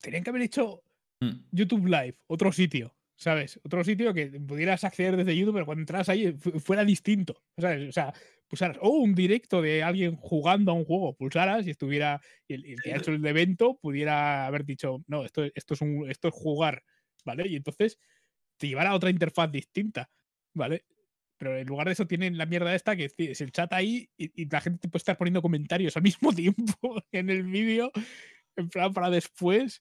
Tendrían que haber hecho Hmm. YouTube Live, otro sitio, ¿sabes? Otro sitio que pudieras acceder desde YouTube, pero cuando entras ahí fuera distinto, ¿sabes? O sea, pulsaras, o un directo de alguien jugando a un juego, pulsaras y estuviera, y el, que ha hecho el evento pudiera haber dicho, no, esto, esto, es, un, esto es jugar, ¿vale? Y entonces te llevará a otra interfaz distinta, ¿vale? Pero en lugar de eso tienen la mierda esta que es el chat ahí y, la gente puede estar poniendo comentarios al mismo tiempo en el vídeo, en plan para después.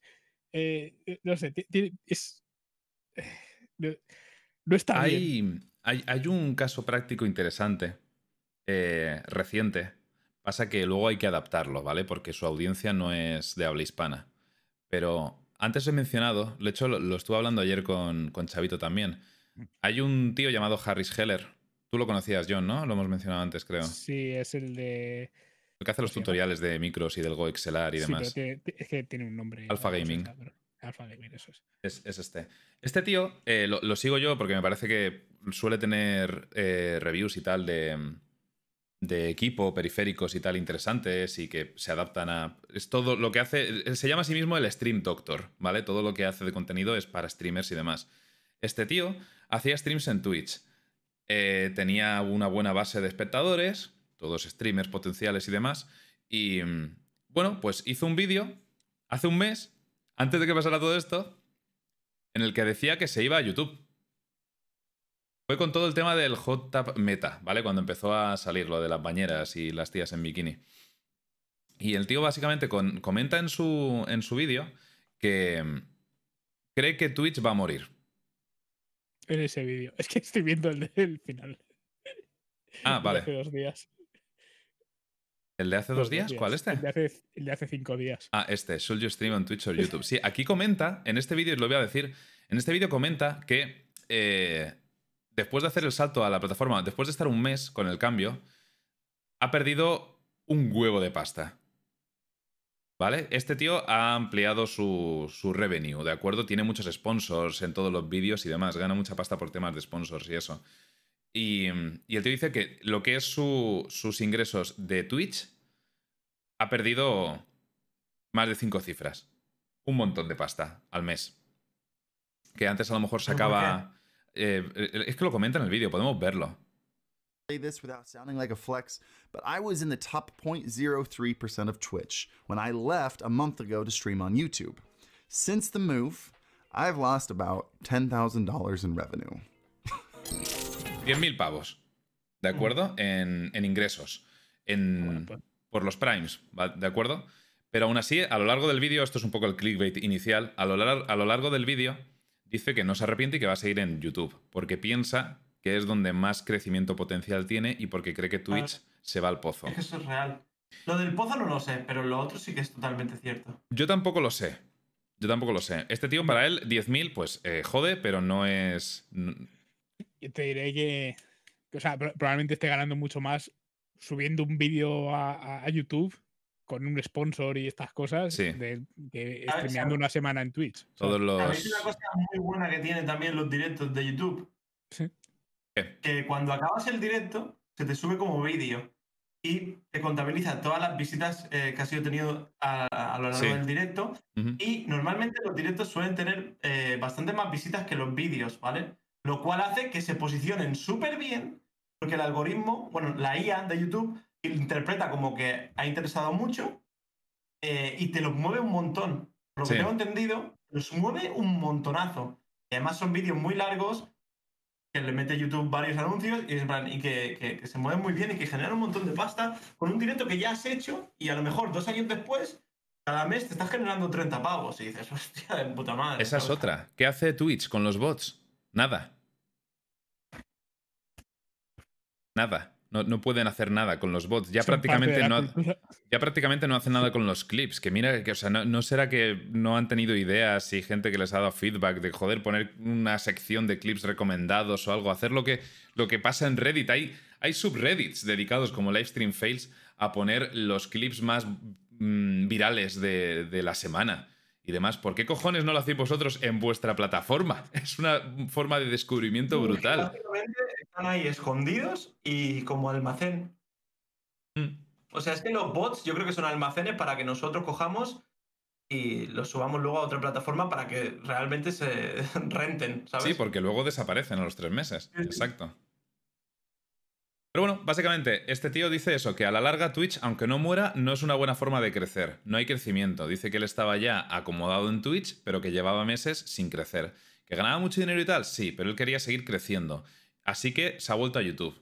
Eh, eh, no sé, es, no, está hay, bien. Hay, un caso práctico interesante, eh, reciente. Pasa que luego hay que adaptarlo, ¿vale? Porque su audiencia no es de habla hispana. Pero antes he mencionado, de hecho lo, estuve hablando ayer con, con, Chavito también. Mm. Hay un tío llamado Harris Heller. Tú lo conocías, John, ¿no? Lo hemos mencionado antes, creo. Sí, es el de que hace los tutoriales de micros y del Go y demás. es que tiene un nombre. Alpha Gaming. Alpha Gaming, eso es. Es, este. Este tío eh, lo, sigo yo porque me parece que suele tener eh, reviews y tal de, de equipo, periféricos y tal interesantes y que se adaptan a... Es todo lo que hace... Eh, se llama a sí mismo el Stream Doctor, ¿vale? Todo lo que hace de contenido es para streamers y demás. Este tío hacía streams en Twitch. tenía una buena base de espectadores todos streamers potenciales y demás. Y mm, bueno, pues hizo un vídeo hace un mes, antes de que pasara todo esto, en el que decía que se iba a YouTube. Fue con todo el tema del hot tap meta, ¿vale? Cuando empezó a salir lo de las bañeras y las tías en bikini. Y el tío básicamente comenta en su, en su vídeo que mm, cree que Twitch va a morir. En ese vídeo. Es que estoy viendo el del final. Ah, vale. Hace dos días. ¿El de hace dos, días? ¿Cuál este? El de, hace, cinco días. Ah, este, Should You Stream en Twitch o YouTube. Sí, aquí comenta, en este vídeo, y lo voy a decir, en este vídeo comenta que eh, después de hacer el salto a la plataforma, después de estar un mes con el cambio, ha perdido un huevo de pasta. ¿Vale? Este tío ha ampliado su, revenue, ¿de acuerdo? Tiene muchos sponsors en todos los vídeos y demás, gana mucha pasta por temas de sponsors y eso. Y, y, el tío dice que lo que es sus ingresos de Twitch ha perdido más de cinco cifras. Un montón de pasta al mes. Que antes a lo mejor sacaba... Eh, es que lo comenta en el vídeo, podemos verlo. this without sounding like a flex, but I was in the top 0.03% of Twitch when I left a month ago to stream on YouTube. Since the move, I've lost about $10,000 in revenue. 10.000 pavos, ¿de acuerdo? Mm. En, en ingresos. En, pues, por los primes, ¿de acuerdo? Pero aún así, a lo largo del vídeo, esto es un poco el clickbait inicial, a lo, largo del vídeo dice que no se arrepiente y que va a seguir en YouTube, porque piensa que es donde más crecimiento potencial tiene y porque cree que Twitch se va al pozo. Es que eso es real. Lo del pozo no lo sé, pero lo otro sí que es totalmente cierto. Yo tampoco lo sé. Yo tampoco lo sé. Este tío para él, 10.000, pues eh, jode, pero no es... te diré que... O sea, probablemente esté ganando mucho más subiendo un vídeo a, YouTube con un sponsor y estas cosas, de, una semana en Twitch. Todos los... una cosa muy buena que tienen también los directos de YouTube? Que cuando acabas el directo, se te sube como vídeo y te contabiliza todas las visitas eh, que has ido tenido a, lo largo del directo. Y normalmente los directos suelen tener eh, bastante más visitas que los vídeos, ¿vale? Lo cual hace que se posicionen súper bien porque el algoritmo, bueno, la IA de YouTube interpreta como que ha interesado mucho eh, y te los mueve un montón. Por lo que tengo entendido, los mueve un montonazo. Y además son vídeos muy largos que le mete YouTube varios anuncios y, que, se mueven muy bien y que generan un montón de pasta con un directo que ya has hecho y a lo mejor dos años después, cada mes te estás generando 30 pavos y dices, hostia de puta madre. Esa es otra. ¿Qué hace Twitch con los bots? Nada. nada. No, no, pueden hacer nada con los bots. Ya prácticamente, no, ya prácticamente no hacen nada con los clips. Que mira, sea, no, será que no han tenido ideas y gente que les ha dado feedback de joder, poner una sección de clips recomendados o algo, hacer lo que, lo que pasa en Reddit. Hay, hay subreddits dedicados como Livestream Fails a poner los clips más mm, virales de, de la semana y demás. ¿Por qué cojones no lo hacéis vosotros en vuestra plataforma? Es una forma de descubrimiento brutal. Están ahí escondidos y como almacén. Mm. O sea, es que los bots yo creo que son almacenes para que nosotros cojamos y los subamos luego a otra plataforma para que realmente se renten, ¿sabes? Sí, porque luego desaparecen a los tres meses. Exacto. Pero bueno, básicamente, este tío dice eso, que a la larga Twitch, aunque no muera, no es una buena forma de crecer. No hay crecimiento. Dice que él estaba ya acomodado en Twitch, pero que llevaba meses sin crecer. ¿Que ganaba mucho dinero y tal? Sí, pero él quería seguir creciendo. Así que se ha vuelto a YouTube.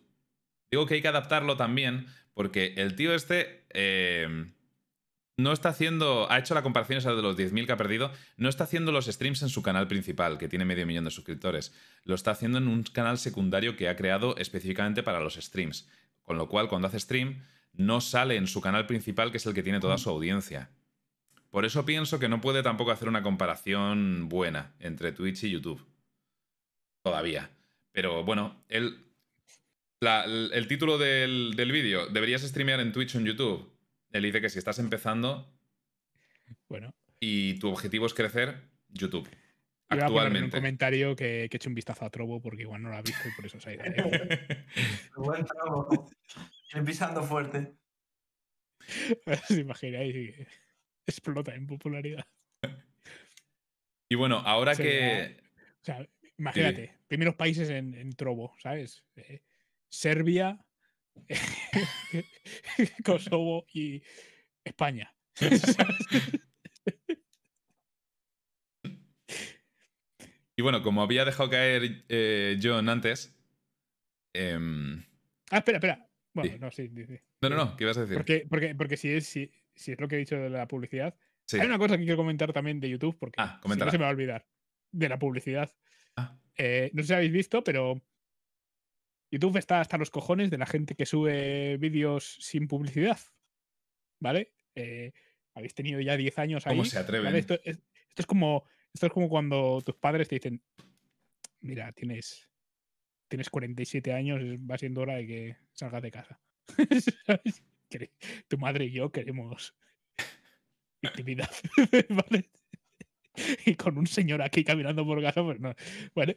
Digo que hay que adaptarlo también, porque el tío este... Eh, no está haciendo, ha hecho la comparación esa de los 10.000 que ha perdido, no está haciendo los streams en su canal principal, que tiene medio millón de suscriptores, lo está haciendo en un canal secundario que ha creado específicamente para los streams, con lo cual cuando hace stream no sale en su canal principal, que es el que tiene toda su audiencia. Por eso pienso que no puede tampoco hacer una comparación buena entre Twitch y YouTube. Todavía. Pero bueno, el, el, título del, del vídeo, ¿deberías streamear en Twitch o en YouTube? Él dice que si estás empezando bueno. y tu objetivo es crecer, YouTube. actualmente. un comentario que, eche un vistazo a Trobo porque igual no lo ha visto y por eso se ha ido. Buen Trobo. pisando fuerte. ¿Os imagináis que explota en popularidad? Y bueno, ahora que. O sea, imagínate, primeros países en, Trobo, ¿sabes? Eh, Serbia, Kosovo y España. y bueno, como había dejado caer eh, John antes. Em, ah, espera, espera. Bueno, no, sí, No, no, no, ¿qué ibas a decir? Porque, si, es, si, es lo que he dicho de la publicidad. Hay una cosa que quiero comentar también de YouTube, porque ah, no se me va a olvidar. De la publicidad. Ah. Eh, no sé si habéis visto, pero YouTube está hasta los cojones de la gente que sube vídeos sin publicidad. ¿Vale? Eh, habéis tenido ya 10 años ahí. ¿Cómo se atreven? Esto, es, como, esto es como cuando tus padres te dicen: Mira, tienes, tienes 47 años, va siendo hora de que salgas de casa. Tu madre y yo queremos intimidad. ¿Vale? y con un señor aquí caminando por casa, pues no. Vale,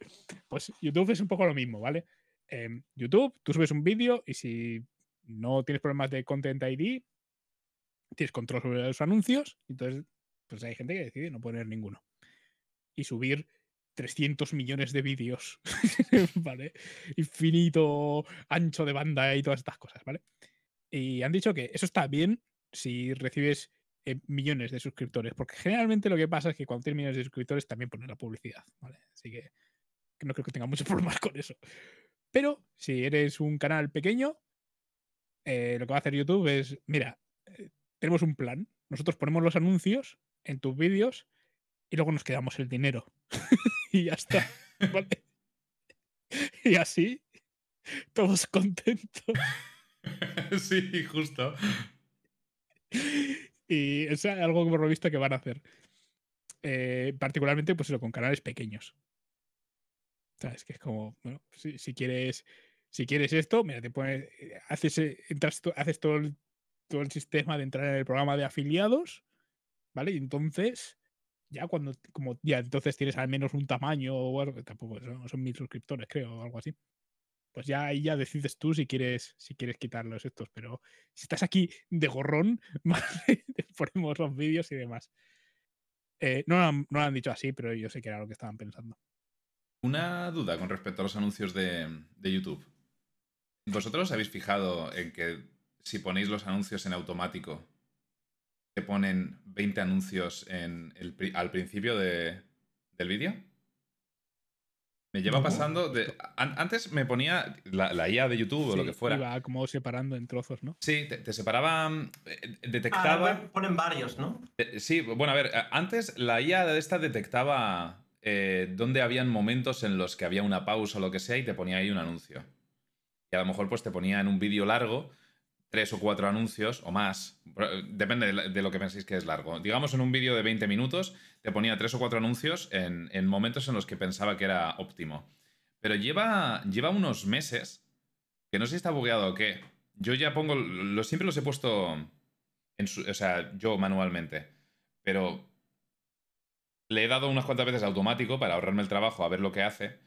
pues YouTube es un poco lo mismo, ¿vale? YouTube, tú subes un vídeo y si no tienes problemas de Content ID, tienes control sobre los anuncios, entonces pues hay gente que decide no poner ninguno. Y subir 300 millones de vídeos, ¿vale? Infinito ancho de banda y todas estas cosas, ¿vale? Y han dicho que eso está bien si recibes eh, millones de suscriptores, porque generalmente lo que pasa es que cuando tienes millones de suscriptores también pones la publicidad, ¿vale? Así que, no creo que tenga muchos problemas con eso. Pero si eres un canal pequeño, eh, lo que va a hacer YouTube es, mira, eh, tenemos un plan. Nosotros ponemos los anuncios en tus vídeos y luego nos quedamos el dinero. y ya está. y así, todos contentos. sí, justo. Y es algo que hemos visto que van a hacer. Eh, particularmente, pues lo con canales pequeños. Es que es como, bueno, si, quieres, si quieres esto, mira, te pones, eh, haces, eh, entras, haces todo el, el sistema de entrar en el programa de afiliados, ¿vale? Y entonces, ya cuando, como ya entonces tienes al menos un tamaño o algo, tampoco son, mil suscriptores, creo, o algo así. Pues ya ya decides tú si quieres, si quieres quitarlos estos, pero si estás aquí de gorrón, ponemos los vídeos y demás. Eh, no, no lo han dicho así, pero yo sé que era lo que estaban pensando. Una duda con respecto a los anuncios de, YouTube. ¿Vosotros habéis fijado en que si ponéis los anuncios en automático, te ponen 20 anuncios al principio del vídeo? Me lleva pasando. De, antes me ponía la, IA de YouTube o lo que fuera. como separando en trozos, ¿no? Sí, te, separaban... separaba. Eh, detectaba. Ah, ponen varios, ¿no? Eh, sí, bueno, a ver, antes la IA de esta detectaba eh, donde habían momentos en los que había una pausa o lo que sea y te ponía ahí un anuncio. Y a lo mejor pues te ponía en un vídeo largo tres o cuatro anuncios o más, eh, depende de lo que penséis que es largo. Digamos en un vídeo de 20 minutos te ponía tres o cuatro anuncios en, momentos en los que pensaba que era óptimo. Pero lleva, lleva unos meses, que no sé si está bugueado o qué, yo ya pongo, lo, siempre los he puesto, en o sea, yo manualmente, pero le he dado unas cuantas veces automático para ahorrarme el trabajo a ver lo que hace.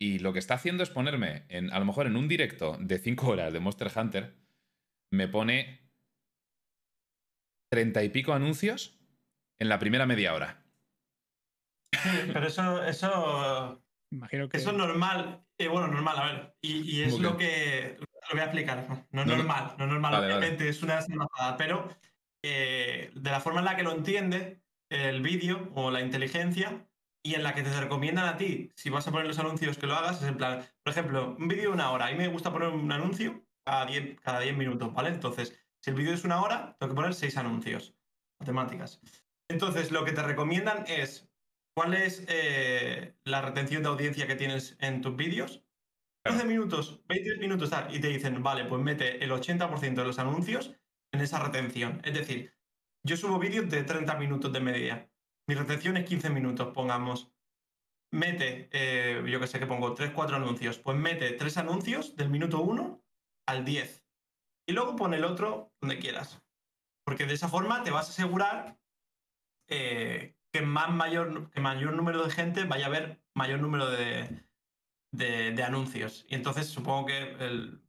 Y lo que está haciendo es ponerme, en, a lo mejor en un directo de cinco horas de Monster Hunter, me pone treinta y pico anuncios en la primera media hora. Pero eso, eso, Imagino que... eso es normal. Eh, bueno, normal, a ver. Y, es lo que, lo voy a explicar. No es normal, no es normal, obviamente, es una semana, pero eh, de la forma en la que lo entiende, el vídeo o la inteligencia y en la que te recomiendan a ti, si vas a poner los anuncios, que lo hagas, es en plan, por ejemplo, un vídeo de una hora. A mí me gusta poner un anuncio cada 10 cada diez minutos, ¿vale? Entonces, si el vídeo es una hora, tengo que poner seis anuncios. Matemáticas. Entonces, lo que te recomiendan es cuál es eh, la retención de audiencia que tienes en tus vídeos. 12 minutos, 20 minutos, y te dicen, vale, pues mete el 80% de los anuncios en esa retención. Es decir, yo subo vídeos de 30 minutos de media. Mi retención es 15 minutos, pongamos. Mete, eh, yo que sé que pongo 3, 4 anuncios. Pues mete 3 anuncios del minuto 1 al 10. Y luego pon el otro donde quieras. Porque de esa forma te vas a asegurar eh, que, más mayor, mayor número de gente vaya a ver mayor número de, anuncios. Y entonces supongo que el,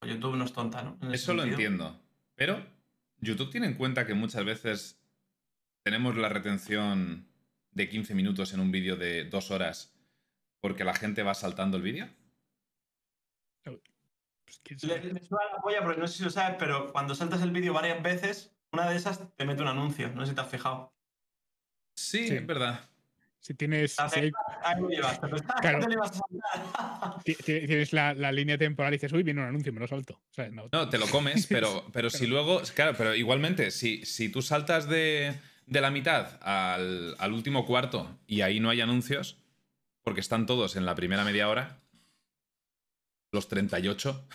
pues YouTube no es tonta, ¿no? Eso lo entiendo. Pero YouTube tiene en cuenta que muchas veces tenemos la retención de 15 minutos en un vídeo de dos horas porque la gente va saltando el vídeo? Pues, le, me la polla porque no sé si lo sabes, pero cuando saltas el vídeo varias veces, una de esas te mete un anuncio. No sé si te has fijado. sí. es verdad. Si tienes. tienes la, línea temporal y dices, uy, viene un anuncio, me lo salto. no. te lo comes, pero, pero si luego. Claro, pero igualmente, si, si tú saltas de, la mitad al, al último cuarto y ahí no hay anuncios, porque están todos en la primera media hora, los 38.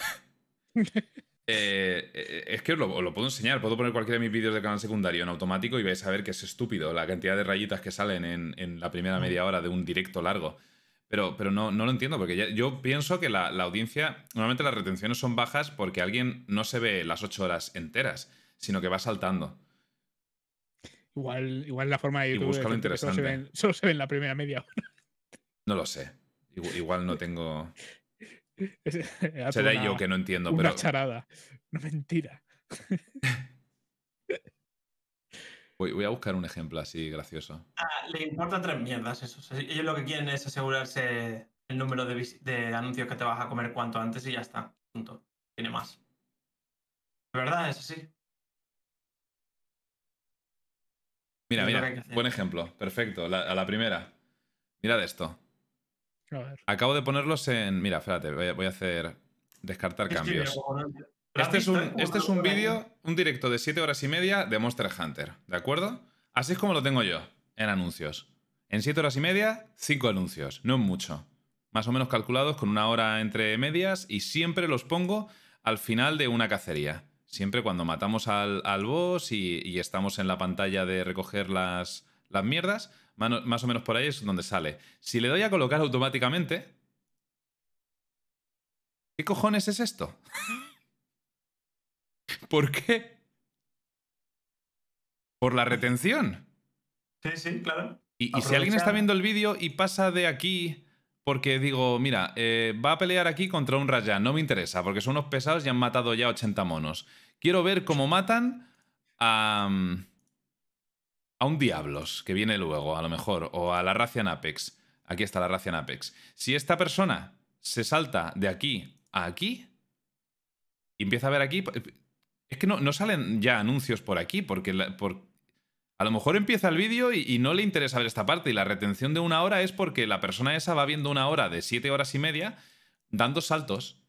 Eh, eh, es que os lo, puedo enseñar, puedo poner cualquiera de mis vídeos de canal secundario en automático y vais a ver que es estúpido la cantidad de rayitas que salen en, la primera mm. media hora de un directo largo. Pero, no, lo entiendo, porque yo pienso que la, audiencia, normalmente las retenciones son bajas porque alguien no se ve las ocho horas enteras, sino que va saltando. Igual, igual la forma de YouTube. Y busca lo interesante. Solo se, ve en la primera media hora. No lo sé. igual no tengo. Será yo que no entiendo, una charada. no mentira. Voy, a buscar un ejemplo así gracioso. Ah, le importa tres mierdas eso. Ellos lo que quieren es asegurarse el número de, anuncios que te vas a comer cuanto antes y ya está. Punto. Tiene más. verdad, es así. Mira, mira, buen ejemplo. Perfecto. a la primera. Mirad esto. Acabo de ponerlos en. Mira, espérate, voy a, hacer. Descartar este cambios. Este, este es un, este un vídeo, un directo de 7 horas y media de Monster Hunter, ¿de acuerdo? Así es como lo tengo yo, en anuncios. En 7 horas y media, 5 anuncios, no es mucho. Más o menos calculados con una hora entre medias y siempre los pongo al final de una cacería. Siempre cuando matamos al, boss y, estamos en la pantalla de recoger las, las mierdas, más o menos por ahí es donde sale. Si le doy a colocar automáticamente... ¿Qué cojones es esto? ¿Por qué? Por la retención. Sí, sí, claro. Y, si alguien está viendo el vídeo y pasa de aquí porque digo, mira, eh, va a pelear aquí contra un Rayan, no me interesa, porque son unos pesados y han matado ya 80 monos. Quiero ver cómo matan a... Mm, a un Diablos, que viene luego, a lo mejor, o a la Racian Apex. Aquí está la Racian Apex. Si esta persona se salta de aquí a aquí y empieza a ver aquí... Eh, es que no, no salen ya anuncios por aquí, porque, por, a lo mejor empieza el vídeo y, no le interesa ver esta parte y la retención de una hora es porque la persona esa va viendo una hora de siete horas y media dando saltos.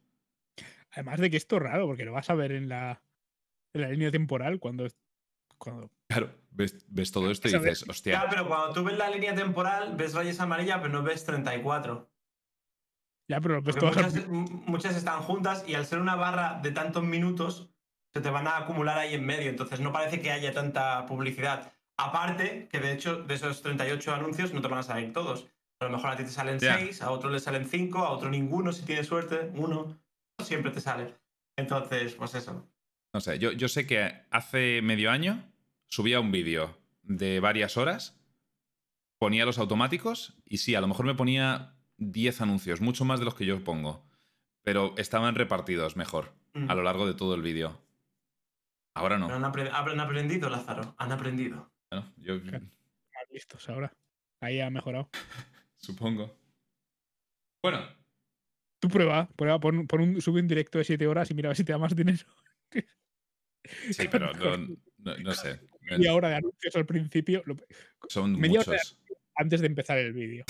Además de que esto es raro porque lo vas a ver en la línea temporal cuando Claro, ves, todo esto y dices, hostia. Claro, pero cuando tú ves la línea temporal, ves rayas amarillas, pero no ves 34. Ya, pero muchas, están juntas y al ser una barra de tantos minutos, se te van a acumular ahí en medio. Entonces no parece que haya tanta publicidad. Aparte, que de hecho, de esos 38 anuncios no te van a salir todos. A lo mejor a ti te salen 6, a otro le salen 5, a otro ninguno, si tienes suerte, uno. Siempre te sale. Entonces, pues eso. No sé, yo, yo sé que hace medio año subía un vídeo de varias horas, ponía los automáticos y sí, a lo mejor me ponía 10 anuncios, mucho más de los que yo pongo, pero estaban repartidos mejor mm. a lo largo de todo el vídeo. Ahora no. Han, aprendido, Lázaro, han aprendido. Bueno, yo... Listos ahora. Ahí ha mejorado. Supongo. Bueno. Tú prueba, prueba, pon, un, sube un directo de 7 horas y mira si te da más dinero. sí, pero no sé. Y ahora de anuncios al principio. Son muchos. antes de empezar el vídeo.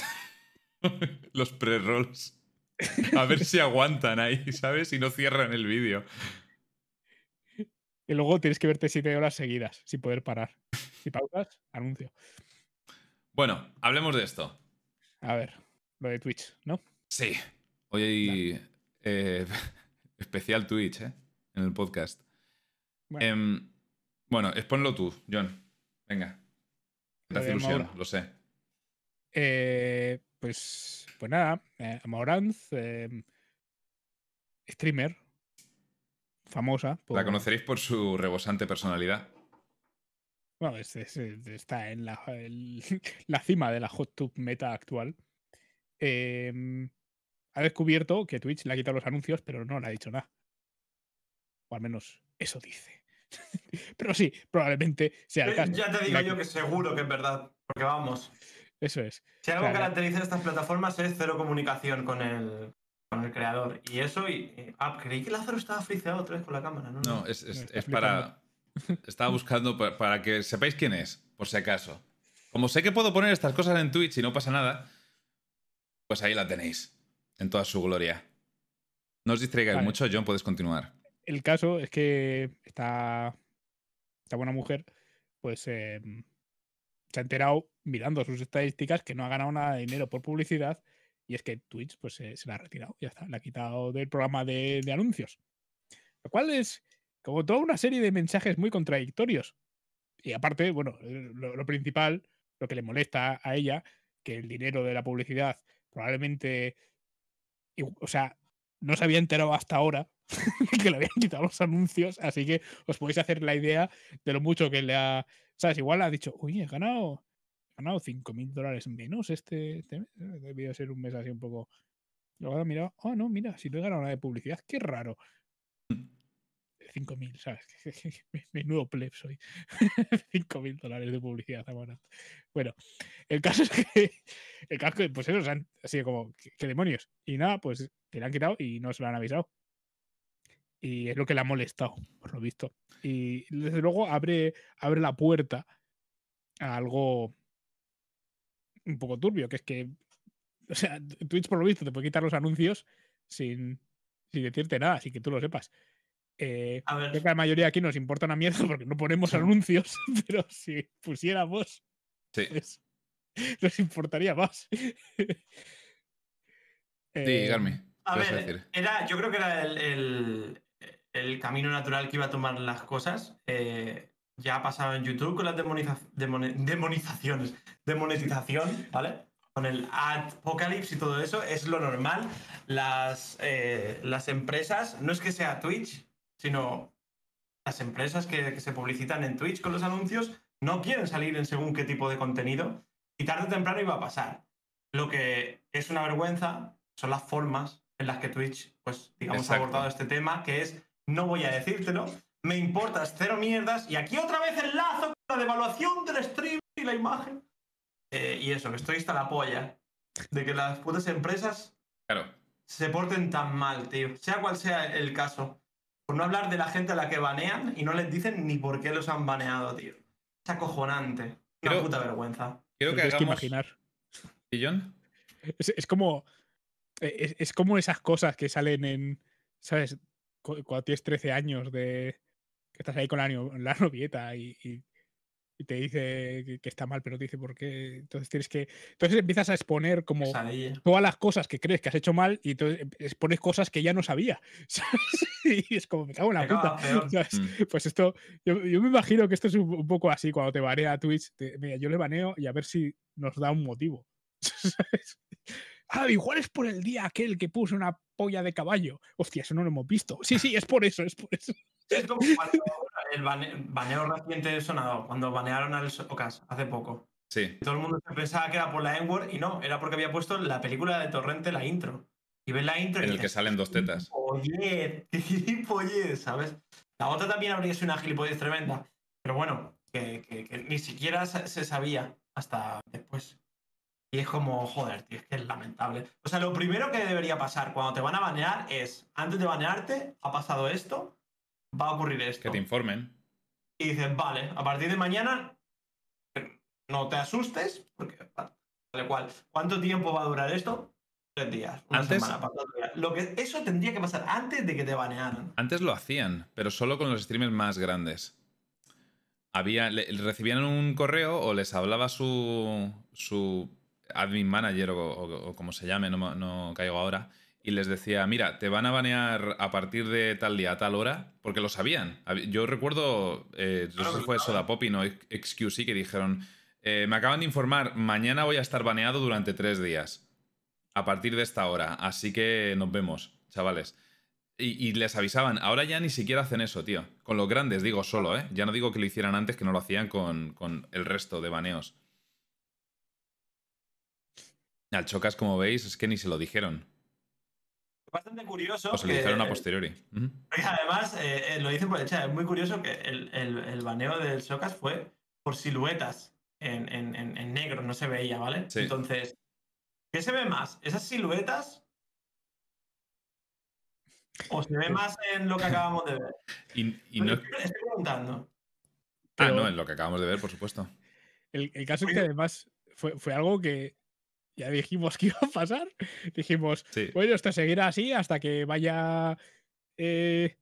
Los pre-rolls. A ver si aguantan ahí, ¿sabes? Y no cierran el vídeo. Y luego tienes que verte siete horas seguidas sin poder parar. Si pausas, anuncio. Bueno, hablemos de esto. A ver, lo de Twitch, ¿no? Sí. Hoy hay eh, especial Twitch, ¿eh? En el podcast. Bueno. Em, bueno, exponlo tú, John. Venga. Te hace ilusión, lo sé. Eh, pues, pues nada, eh, eh streamer, famosa. La conoceréis por su rebosante personalidad. Bueno, está en la, cima de la hot tub meta actual. Em, ha descubierto que Twitch le ha quitado los anuncios, pero no le ha dicho nada. O al menos eso dice. Pero sí, probablemente sea eh, Ya te digo yo que seguro que es verdad, porque vamos. Eso es. Si algo que caracteriza estas plataformas es cero comunicación con el, creador. Y eso, y, ah, creí que Lázaro estaba friseado otra vez con la cámara, ¿no? es, para. Estaba buscando para, que sepáis quién es, por si acaso. Como sé que puedo poner estas cosas en Twitch y no pasa nada, pues ahí la tenéis, en toda su gloria. No os distraigáis mucho, John, puedes continuar el caso es que esta, buena mujer, pues em, se ha enterado mirando sus estadísticas que no ha ganado nada de dinero por publicidad y es que Twitch pues se la ha retirado, ya está, la ha quitado del programa de, anuncios. Lo cual es como toda una serie de mensajes muy contradictorios. Y aparte, bueno, lo, lo principal, lo que le molesta a ella, que el dinero de la publicidad probablemente, o sea, no se había enterado hasta ahora que le habían quitado los anuncios, así que os podéis hacer la idea de lo mucho que le ha. ¿Sabes? Igual ha dicho, uy, he ganado, he ganado 5.000 mil dólares menos este, este mes. Eh, debió ser un mes así un poco. Luego ha mirado, oh no, mira, si no he ganado nada de publicidad, qué raro. 5.000, mm. ¿sabes? Menudo pleb soy. 5.000 dólares de publicidad ahora. Bueno, el caso es que, el caso, pues eso, o han sido como, ¿qué, demonios? Y nada, pues te han quitado y no se lo han avisado y es lo que le ha molestado, por lo visto. Y desde luego abre, abre la puerta a algo un poco turbio, que es que, o sea, Twitch por lo visto te puede quitar los anuncios sin, decirte nada, así que tú lo sepas. Eh, creo que la mayoría aquí nos importa una mierda porque no ponemos anuncios, pero si pusiéramos, sí. Pues, nos importaría más. sí, eh, Carmen. A ver, yo creo que era el, el camino natural que iba a tomar las cosas. Eh, ya ha pasado en YouTube con las demonizaciones, demonetización, ¿vale? Con el apocalipsis y todo eso, es lo normal. Las, eh, las empresas, no es que sea Twitch, sino las empresas que, se publicitan en Twitch con los anuncios, no quieren salir en según qué tipo de contenido y tarde o temprano iba a pasar. Lo que es una vergüenza son las formas en las que Twitch, pues, digamos, ha abordado este tema, que es no voy a decírtelo. Me importas cero mierdas. Y aquí otra vez el lazo con la devaluación del stream y la imagen. Eh, y eso, que estoy hasta la polla. De que las putas empresas se porten tan mal, tío. Sea cual sea el caso. Por no hablar de la gente a la que banean y no les dicen ni por qué los han baneado, tío. Es acojonante. Qué puta vergüenza. Creo que, que imaginar. y Es, es como. E, es, como esas cosas que salen en. ¿Sabes? cuando tienes 13 años de que estás ahí con la, la novieta y, te dice que, está mal, pero te dice por qué. Entonces tienes que. Entonces empiezas a exponer como todas las cosas que crees que has hecho mal y entonces em, expones cosas que ya no sabía. Y es como me cago en la puta. Mm. Pues esto, yo, me imagino que esto es un, poco así cuando te banea Twitch. mira, yo le baneo y a ver si nos da un motivo. Ah, igual es por el día aquel que puso una polla de caballo. Hostia, eso no lo hemos visto. Sí, sí, es por eso, es por eso. Es cuando el baneo reciente de Sonado, cuando banearon al Ocas hace poco. Sí. Todo el mundo pensaba que era por la n y no, era porque había puesto la película de Torrente, la intro. Y ves la intro. En el que salen dos tetas. Oye, gilipollez, ¿sabes? La otra también habría sido una gilipollez tremenda. Pero bueno, que, ni siquiera se sabía hasta después. Y es como, joder, tío, es que es lamentable. O sea, lo primero que debería pasar cuando te van a banear es, antes de banearte, ha pasado esto, va a ocurrir esto. Que te informen. Y dices, vale, a partir de mañana no te asustes, porque tal cual. ¿Cuánto tiempo va a durar esto? Tres días. Una antes, semana, lo que, eso tendría que pasar antes de que te banearan. Antes lo hacían, pero solo con los streamers más grandes. Había, recibían un correo o les hablaba su, su admin manager o, como se llame, no, caigo ahora, y les decía, mira, te van a banear a partir de tal día a tal hora, porque lo sabían. Yo recuerdo, eh, no sé si fue Soda Poppy, no XQC, que dijeron, eh, me acaban de informar, mañana voy a estar baneado durante tres días, a partir de esta hora, así que nos vemos, chavales. Y, les avisaban, ahora ya ni siquiera hacen eso, tío. Con los grandes, digo solo, ¿eh? Ya no digo que lo hicieran antes, que no lo hacían con el resto de baneos. Al Chocas, como veis, es que ni se lo dijeron. Bastante curioso. O se lo dijeron a posteriori. Además, eh, eh, lo dicen por el chat. Es muy curioso que el, el, baneo del Chocas fue por siluetas en, negro, no se veía, ¿vale? Entonces, ¿qué se ve más? ¿Esas siluetas? ¿O se ve más en lo que acabamos de ver? Estoy preguntando. Ah, no, en lo que acabamos de ver, por supuesto. El, caso es que además fue algo que ya dijimos que iba a pasar. Dijimos, bueno, esto seguirá así hasta que vaya eh,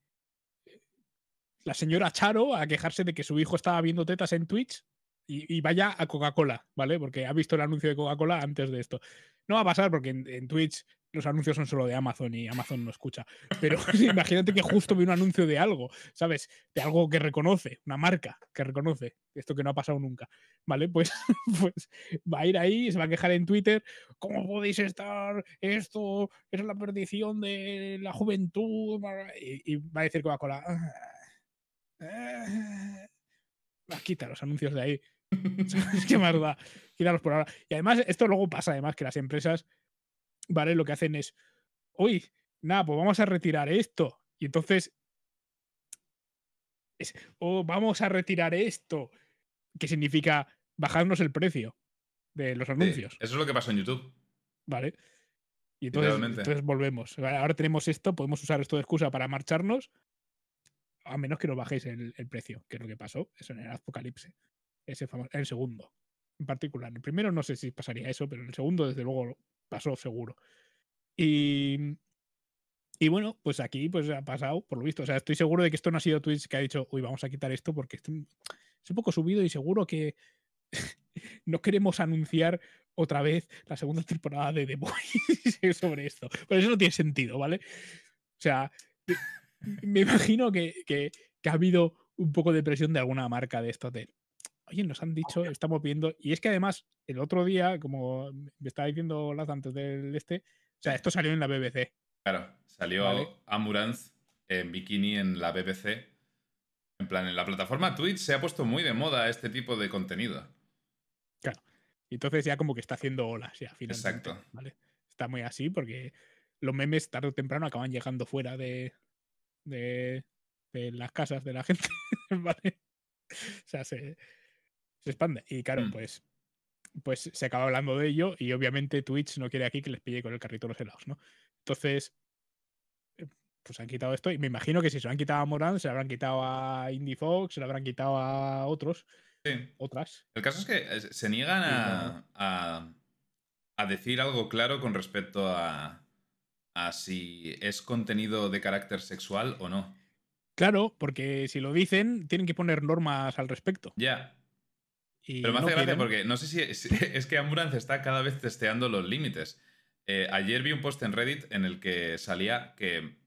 la señora Charo a quejarse de que su hijo estaba viendo tetas en Twitch y, vaya a Coca-Cola, ¿vale? Porque ha visto el anuncio de Coca-Cola antes de esto. No va a pasar porque en Twitch los anuncios son solo de Amazon y Amazon no escucha. Pero imagínate que justo ve un anuncio de algo, ¿sabes? De algo que reconoce, una marca que reconoce, esto que no ha pasado nunca. ¿Vale? Pues, pues va a ir ahí, se va a quejar en Twitter, ¿cómo podéis estar? Esto es la perdición de la juventud. Y, va a decir Coca-Cola. Ah, ah, ah". quita los anuncios de ahí. ¿Sabes qué más da? Quítalos por ahora. Y además, esto luego pasa, además, que las empresas ¿vale? Lo que hacen es, uy, nada, pues vamos a retirar esto. Y entonces, O oh, vamos a retirar esto, que significa bajarnos el precio de los anuncios. eso es lo que pasó en YouTube. Vale. Y entonces, volvemos. ahora tenemos esto, podemos usar esto de excusa para marcharnos, a menos que no bajéis el, precio, que es lo que pasó. Eso en el apocalipse. Ese famoso, el segundo, en particular. El primero no sé si pasaría eso, pero en el segundo, desde luego, pasó seguro. Y, bueno, pues aquí pues ha pasado, por lo visto. O sea, estoy seguro de que esto no ha sido Twitch que ha dicho, uy, vamos a quitar esto porque es un poco subido y seguro que no queremos anunciar otra vez la segunda temporada de The Boys sobre esto. Pero eso no tiene sentido, ¿vale? O sea, me imagino que, que, ha habido un poco de presión de alguna marca de esto hotel oye, nos han dicho, estamos viendo. Y es que además, el otro día, como me estaba diciendo Laz antes del este, o sea, esto salió en la BBC. Claro, salió Amuranz en bikini en la BBC. En plan, en la plataforma Twitch se ha puesto muy de moda este tipo de contenido. Claro. Y entonces ya como que está haciendo olas, ya finalmente. Exacto. Está muy así porque los memes tarde o temprano acaban llegando fuera de, de las casas de la gente, ¿vale? O sea, se, se expande. Y claro, mm. pues, pues se acaba hablando de ello y obviamente Twitch no quiere aquí que les pille con el carrito los helados, ¿no? Entonces, eh, pues han quitado esto y me imagino que si se lo han quitado a Morán, se lo habrán quitado a Indie Fox, se lo habrán quitado a otros. Sí. Otras. El caso es que eh, se niegan a, a, decir algo claro con respecto a, a si es contenido de carácter sexual o no. Claro, porque si lo dicen, tienen que poner normas al respecto. Ya. Pero me hace gracia porque no sé si es, que Ambulance está cada vez testeando los límites. Eh, ayer vi un post en Reddit en el que salía que.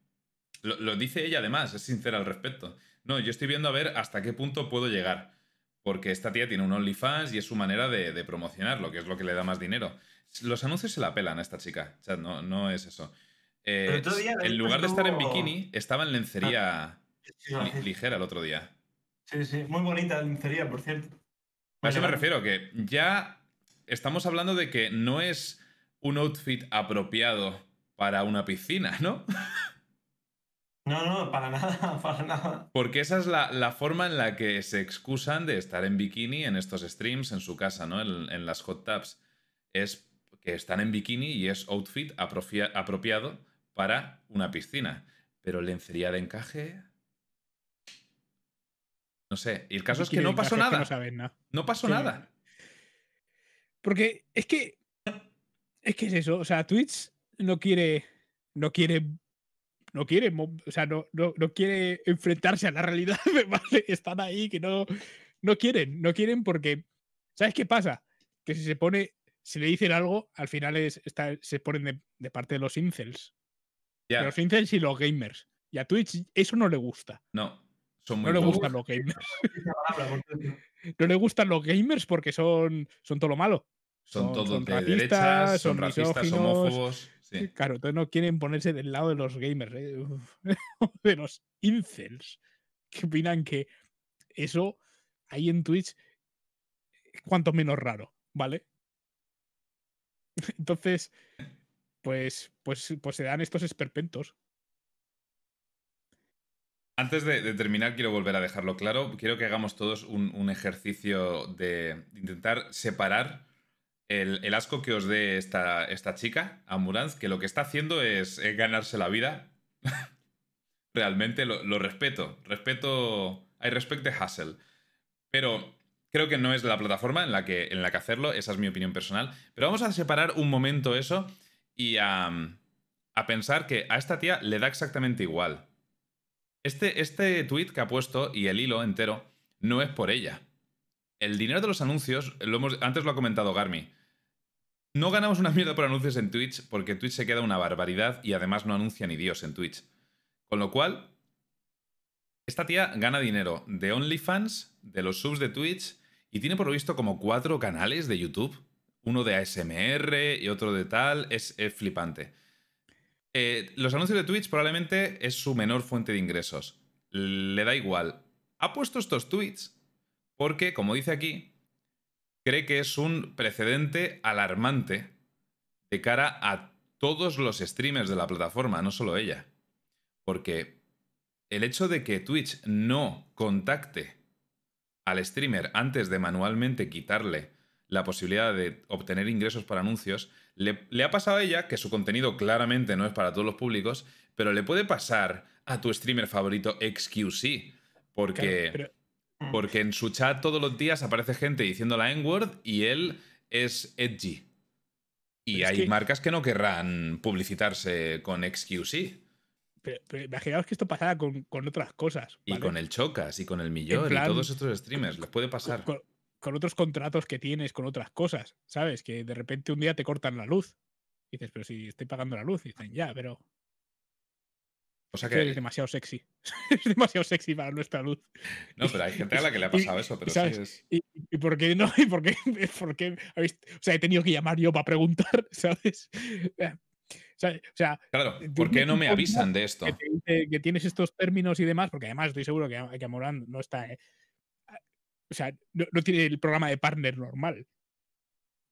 Lo, dice ella además, es sincera al respecto. No, yo estoy viendo a ver hasta qué punto puedo llegar. Porque esta tía tiene un OnlyFans y es su manera de, promocionarlo, que es lo que le da más dinero. Los anuncios se la pelan a esta chica. O no, no es eso. Eh, en lugar de estar en bikini, estaba en lencería ah, ligera el otro día. Sí, sí, muy bonita la lencería, por cierto. A eso pues me refiero, que ya estamos hablando de que no es un outfit apropiado para una piscina, ¿no? No, no, para nada, para nada. Porque esa es la, forma en la que se excusan de estar en bikini en estos streams, en su casa, ¿no? En, las hot tubs. Es que están en bikini y es outfit apropiado para una piscina. Pero lencería de encaje, no sé. Y el caso es que no pasó nada. no, pasó nada. Porque es que. Es que es eso. O sea, Twitch no quiere. No quiere. No quiere. O sea, no, quiere enfrentarse a la realidad. que Están ahí que no. No quieren. No quieren porque. ¿Sabes qué pasa? Que si se pone. Si le dicen algo, al final se ponen de, parte de los incels. De los incels y los gamers. Y a Twitch eso no le gusta. No no le gustan los gamers. no le gustan los gamers porque son, son todo lo malo. Son, todo de racistas, derechas, son racistas, homófobos. Claro, entonces no quieren ponerse del lado de los gamers, eh, de los incels, que opinan que eso ahí en Twitch es cuanto menos raro, ¿vale? Entonces, pues, pues, pues se dan estos esperpentos antes de, terminar, quiero volver a dejarlo claro. Quiero que hagamos todos un, ejercicio de intentar separar el, asco que os dé esta, esta chica, Amuranz, que lo que está haciendo es, ganarse la vida. Realmente lo, respeto. Respeto. Hay respeto de Hassel. Pero creo que no es la plataforma en la, que, en la que hacerlo. Esa es mi opinión personal. Pero vamos a separar un momento eso y a pensar que a esta tía le da exactamente igual este, tweet este que ha puesto y el hilo entero no es por ella. El dinero de los anuncios, lo antes lo ha comentado Garmi. No ganamos una mierda por anuncios en Twitch porque Twitch se queda una barbaridad y además no anuncia ni Dios en Twitch. Con lo cual, esta tía gana dinero de OnlyFans, de los subs de Twitch y tiene por lo visto como cuatro canales de YouTube. Uno de ASMR y otro de tal. es flipante. Eh, los anuncios de Twitch probablemente es su menor fuente de ingresos. Le da igual. Ha puesto estos tweets porque, como dice aquí, cree que es un precedente alarmante de cara a todos los streamers de la plataforma, no solo ella. Porque el hecho de que Twitch no contacte al streamer antes de manualmente quitarle la posibilidad de obtener ingresos para anuncios le, ha pasado a ella que su contenido claramente no es para todos los públicos, pero le puede pasar a tu streamer favorito XQC, porque, mm. porque en su chat todos los días aparece gente diciendo la N-word y él es edgy. Y hay marcas que no querrán publicitarse con XQC. Pero, imaginaos que esto pasara con, otras cosas. Y con el Chocas y con el Millón y todos estos streamers, les puede pasar con otros contratos que tienes, con otras cosas, ¿sabes? Que de repente un día te cortan la luz. dices, pero si estoy pagando la luz. dicen, ya, pero. O sea que. Es demasiado sexy. es demasiado sexy para nuestra luz. No, pero hay gente a la que le ha pasado eso, pero ¿Y, por qué no? ¿Y por qué? por qué O sea, he tenido que llamar yo para preguntar, ¿sabes? O sea, claro, ¿por qué no me avisan de esto? Que, tienes estos términos y demás, porque además estoy seguro que, que Morán no está, eh, o sea, no, tiene el programa de partner normal.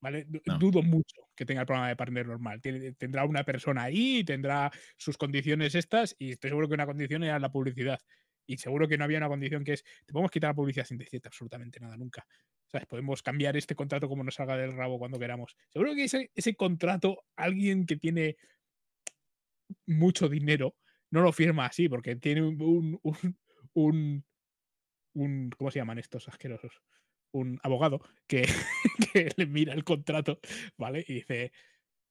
¿Vale? Dudo mucho que tenga el programa de partner normal. tendrá una persona ahí, tendrá sus condiciones estas, y estoy seguro que una condición era la publicidad. Y seguro que no había una condición que es, te podemos quitar la publicidad sin decirte absolutamente nada nunca. ¿Sabes? Podemos cambiar este contrato como nos salga del rabo cuando queramos. Seguro que ese, contrato, alguien que tiene mucho dinero, no lo firma así, porque tiene un, un, ¿cómo se llaman estos asquerosos? Un abogado que, le mira el contrato, ¿vale? Y dice,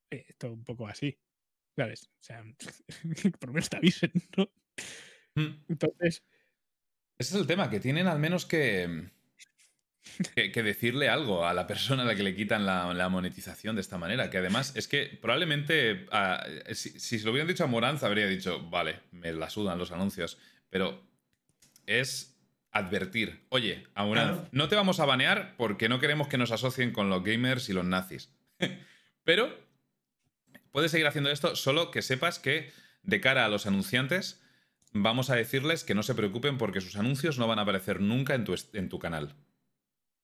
eh, esto un poco así, ¿sabes? O sea, por lo menos te avisen, ¿no? Hmm. Entonces... Ese es el tema, que tienen al menos que, que, decirle algo a la persona a la que le quitan la, monetización de esta manera. Que además es que probablemente ah, si, se lo hubieran dicho a Moranza habría dicho, vale, me la sudan los anuncios. Pero es advertir, oye, no te vamos a banear porque no queremos que nos asocien con los gamers y los nazis. Pero puedes seguir haciendo esto, solo que sepas que de cara a los anunciantes vamos a decirles que no se preocupen porque sus anuncios no van a aparecer nunca en tu, en tu canal.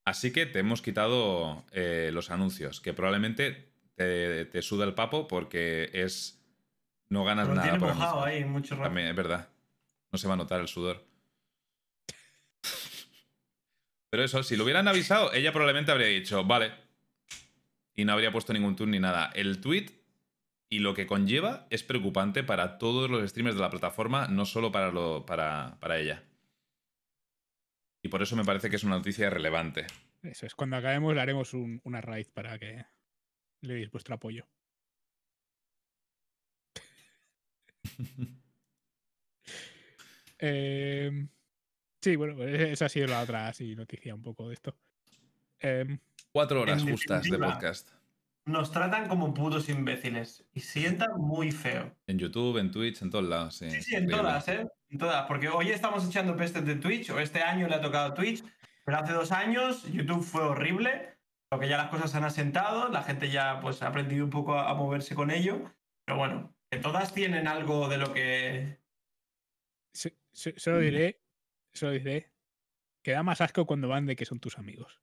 Así que te hemos quitado eh, los anuncios, que probablemente te, suda el papo porque es... No ganas nada. es verdad. No se va a notar el sudor. Pero eso, si lo hubieran avisado, ella probablemente habría dicho, vale. Y no habría puesto ningún turn ni nada. El tweet y lo que conlleva es preocupante para todos los streamers de la plataforma, no solo para, para, ella. Y por eso me parece que es una noticia relevante. Eso es, cuando acabemos le haremos una raíz para que le deis vuestro apoyo. eh, Sí, bueno, e-, esa ha sido la otra así, noticia un poco de esto. Em, Cuatro horas justas de podcast. Nos tratan como putos imbéciles y sientan muy feo. En YouTube, en Twitch, en todos lados. Sí, sí, en todas, ¿eh? En todas, porque hoy estamos echando pestes de Twitch, o este año le ha tocado Twitch, pero hace dos años YouTube fue horrible, porque ya las cosas se han asentado, la gente ya pues ha aprendido un poco a, moverse con ello, pero bueno, que todas tienen algo de lo que... Se, lo diré eso dice que da más asco cuando van de que son tus amigos.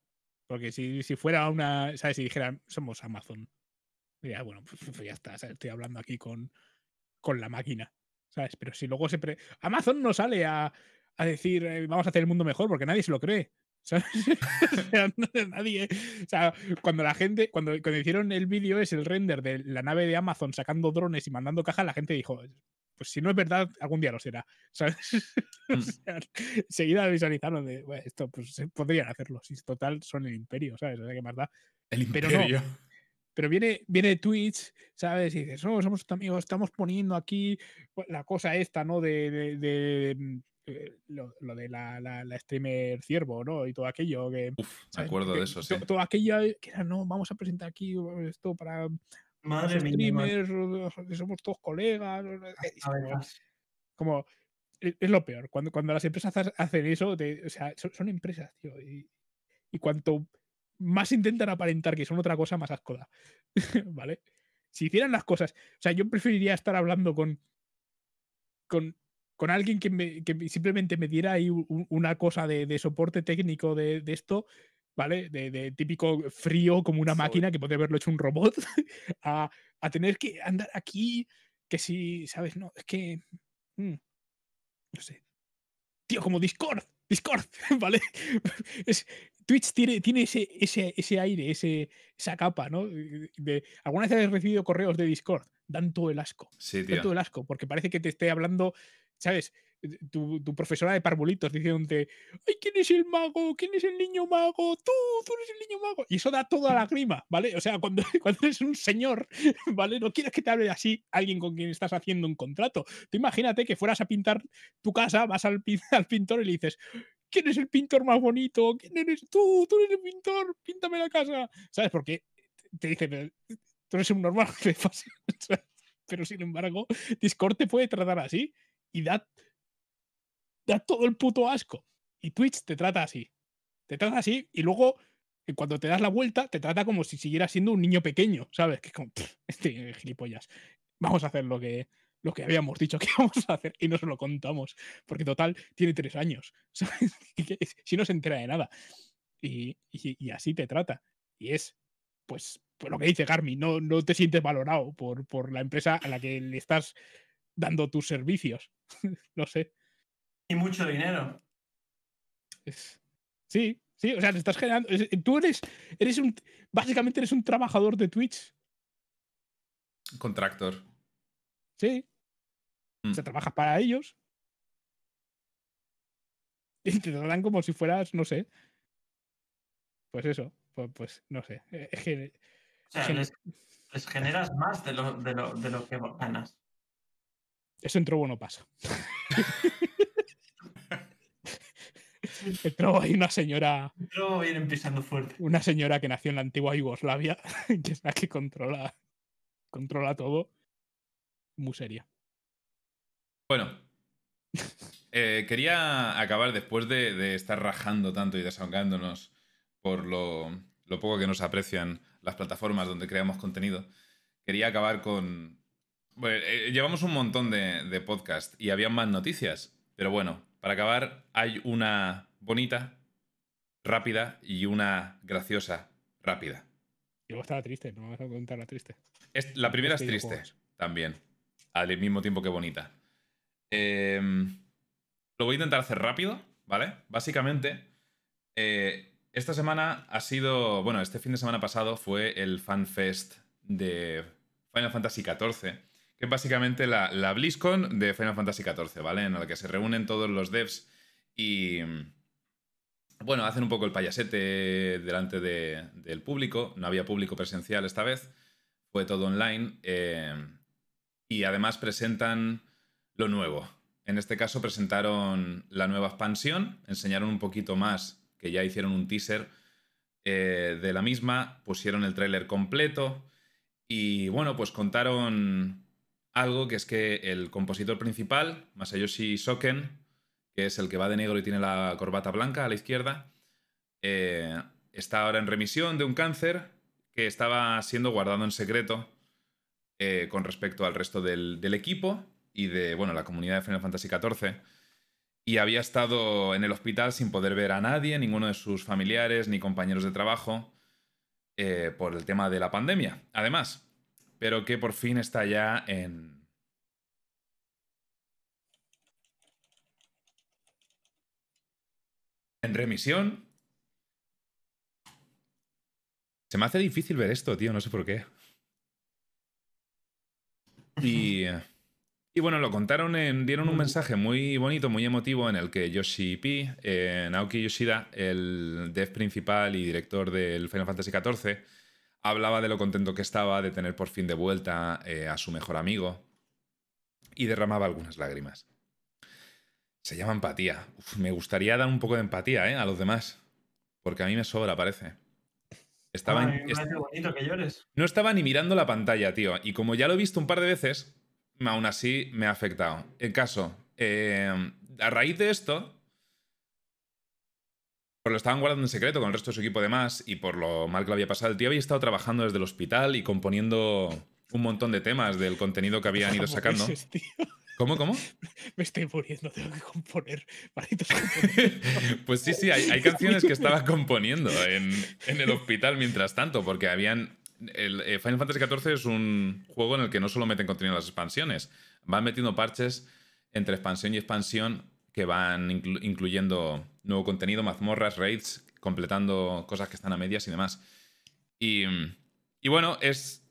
Porque si, fuera una, ¿sabes? Si dijeran, somos Amazon, diría, bueno, pues, pues, pues ya está, estoy hablando aquí con, con la máquina, ¿sabes? Pero si luego se... Amazon no sale a, decir, eh, vamos a hacer el mundo mejor, porque nadie se lo cree. ¿sabes? ¿eh? O sea, cuando la gente, cuando, cuando hicieron el vídeo es el render de la nave de Amazon sacando drones y mandando cajas, la gente dijo, pues si no es verdad, algún día lo será. ¿sabes? Mm. seguida de bueno, esto, pues podrían hacerlo. Si es total, son el imperio, ¿sabes? O sea, que más da. El imperio. Pero, no, pero viene, viene Twitch, ¿sabes? Y dices, no, oh, somos amigos, estamos poniendo aquí pues, la cosa esta, ¿no? de, de, mm, eh, lo, de la, streamer ciervo, ¿no? Y todo aquello que. Uf, me acuerdo de eso, sí. todo aquello eh, que era, no, vamos a presentar aquí esto para Madre mía, somos todos colegas. Ah, Como, e, es lo peor. Cuando, las empresas hacen eso, son, empresas, Y, cuanto más intentan aparentar que son otra cosa, más ascoda. ¿Vale? Si hicieran las cosas. O sea, yo preferiría estar hablando con. con alguien que, me, simplemente me diera ahí una cosa de, soporte técnico de, esto, ¿vale? De, típico frío como una máquina que puede haberlo hecho un robot, a, tener que andar aquí, que si, ¿sabes? No, es que... Mm, no sé. Tío, como Discord, Discord, ¿vale? Twitch tiene, ese, ese, aire, ese, esa capa, ¿no? De, ¿Alguna vez has recibido correos de Discord? Dan todo el asco. todo el asco, porque parece que te esté hablando, ¿sabes? tu, profesora de parvulitos diciéndote, ay, ¿quién es el mago? ¿Quién es el niño mago? Tú, tú eres el niño mago. Y eso da toda mm. la grima, ¿vale? O sea, cuando, cuando eres un señor, ¿vale? No quieres que te hable así alguien con quien estás haciendo un contrato. Tú imagínate que fueras a pintar tu casa, vas al, pintor y le dices, ¿quién es el pintor más bonito? ¿Quién eres tú? Tú eres el pintor, píntame la casa. ¿Sabes? por qué? te dicen tú eres un normal, pero sin embargo, Discord te puede tratar así y da da todo el puto asco. Y Twitch te trata así. Te trata así y luego, eh, cuando te das la vuelta, te trata como si siguiera siendo un niño pequeño, ¿sabes? Que es como, este gilipollas. Vamos a hacer lo que, lo que habíamos dicho que vamos a hacer y no se lo contamos, porque total, tiene tres años, si no se entera de nada. Y, así te trata. Y es, pues, pues lo que dice Garmin, no, te sientes valorado por, por la empresa a la que le estás dando tus servicios. no sé. Y mucho dinero. Sí, sí, o sea, te estás generando. Tú eres. eres un, básicamente eres un trabajador de Twitch. Contractor. Sí. se mm. O sea, trabajas para ellos. Y te dan como si fueras, no sé. Pues eso. Pues, no sé. Eh, o les, generas más de lo, de lo que ganas. Eso en Trobo no pasa. Pero hay una señora. empezando fuerte. Una señora que nació en la antigua Yugoslavia, que es la que controla, controla todo. Muy seria. Bueno. Eh, quería acabar después de, estar rajando tanto y desahogándonos por lo, poco que nos aprecian las plataformas donde creamos contenido. Quería acabar con, eh, llevamos un montón de, de podcast y había más noticias, pero bueno, para acabar, hay una bonita, rápida y una graciosa, rápida. Yo estaba triste, no me vas a contar la triste. la primera es, triste también, al mismo tiempo que bonita. Em, lo voy a intentar hacer rápido, ¿vale? Básicamente, eh, esta semana ha sido, bueno, este fin de semana pasado fue el FanFest de Final Fantasy XIV es básicamente la, la BlizzCon de Final Fantasy XIV, ¿vale? En la que se reúnen todos los devs y, bueno, hacen un poco el payasete delante del público. No había público presencial esta vez, fue todo online. Eh, y además presentan lo nuevo. En este caso presentaron la nueva expansión, enseñaron un poquito más, que ya hicieron un teaser eh, de la misma, pusieron el tráiler completo y bueno, pues contaron algo que es que el compositor principal, Masayoshi Soken, que es el que va de negro y tiene la corbata blanca a la izquierda, eh, está ahora en remisión de un cáncer que estaba siendo guardado en secreto eh, con respecto al resto del, equipo y de bueno, la comunidad de Final Fantasy XIV. Y había estado en el hospital sin poder ver a nadie, ninguno de sus familiares ni compañeros de trabajo, eh, por el tema de la pandemia. Además, pero que por fin está ya en... En remisión. Se me hace difícil ver esto, tío, no sé por qué. Y... Y bueno, lo contaron en, dieron un mensaje muy bonito, muy emotivo, en el que Yoshi P, eh, Naoki Yoshida, el dev principal y director del Final Fantasy XIV, hablaba de lo contento que estaba de tener por fin de vuelta eh, a su mejor amigo y derramaba algunas lágrimas. Se llama empatía. me gustaría dar un poco de empatía ¿eh? a los demás, porque a mí me sobra, parece. Estaba, que No estaba ni mirando la pantalla, tío. Y como ya lo he visto un par de veces, aún así me ha afectado. En caso, eh, a raíz de esto, por pues lo estaban guardando en secreto con el resto de su equipo de más y por lo mal que lo había pasado. El tío había estado trabajando desde el hospital y componiendo un montón de temas del contenido que habían ido sacando. Este, ¿Cómo, cómo? Me estoy muriendo, tengo que componer. pues sí, sí, hay, canciones que estaba componiendo en, el hospital mientras tanto, porque habían... El, eh, Final Fantasy XIV es un juego en el que no solo meten contenido en las expansiones, van metiendo parches entre expansión y expansión que van incluyendo nuevo contenido, mazmorras, raids, completando cosas que están a medias y demás. Y, bueno, es.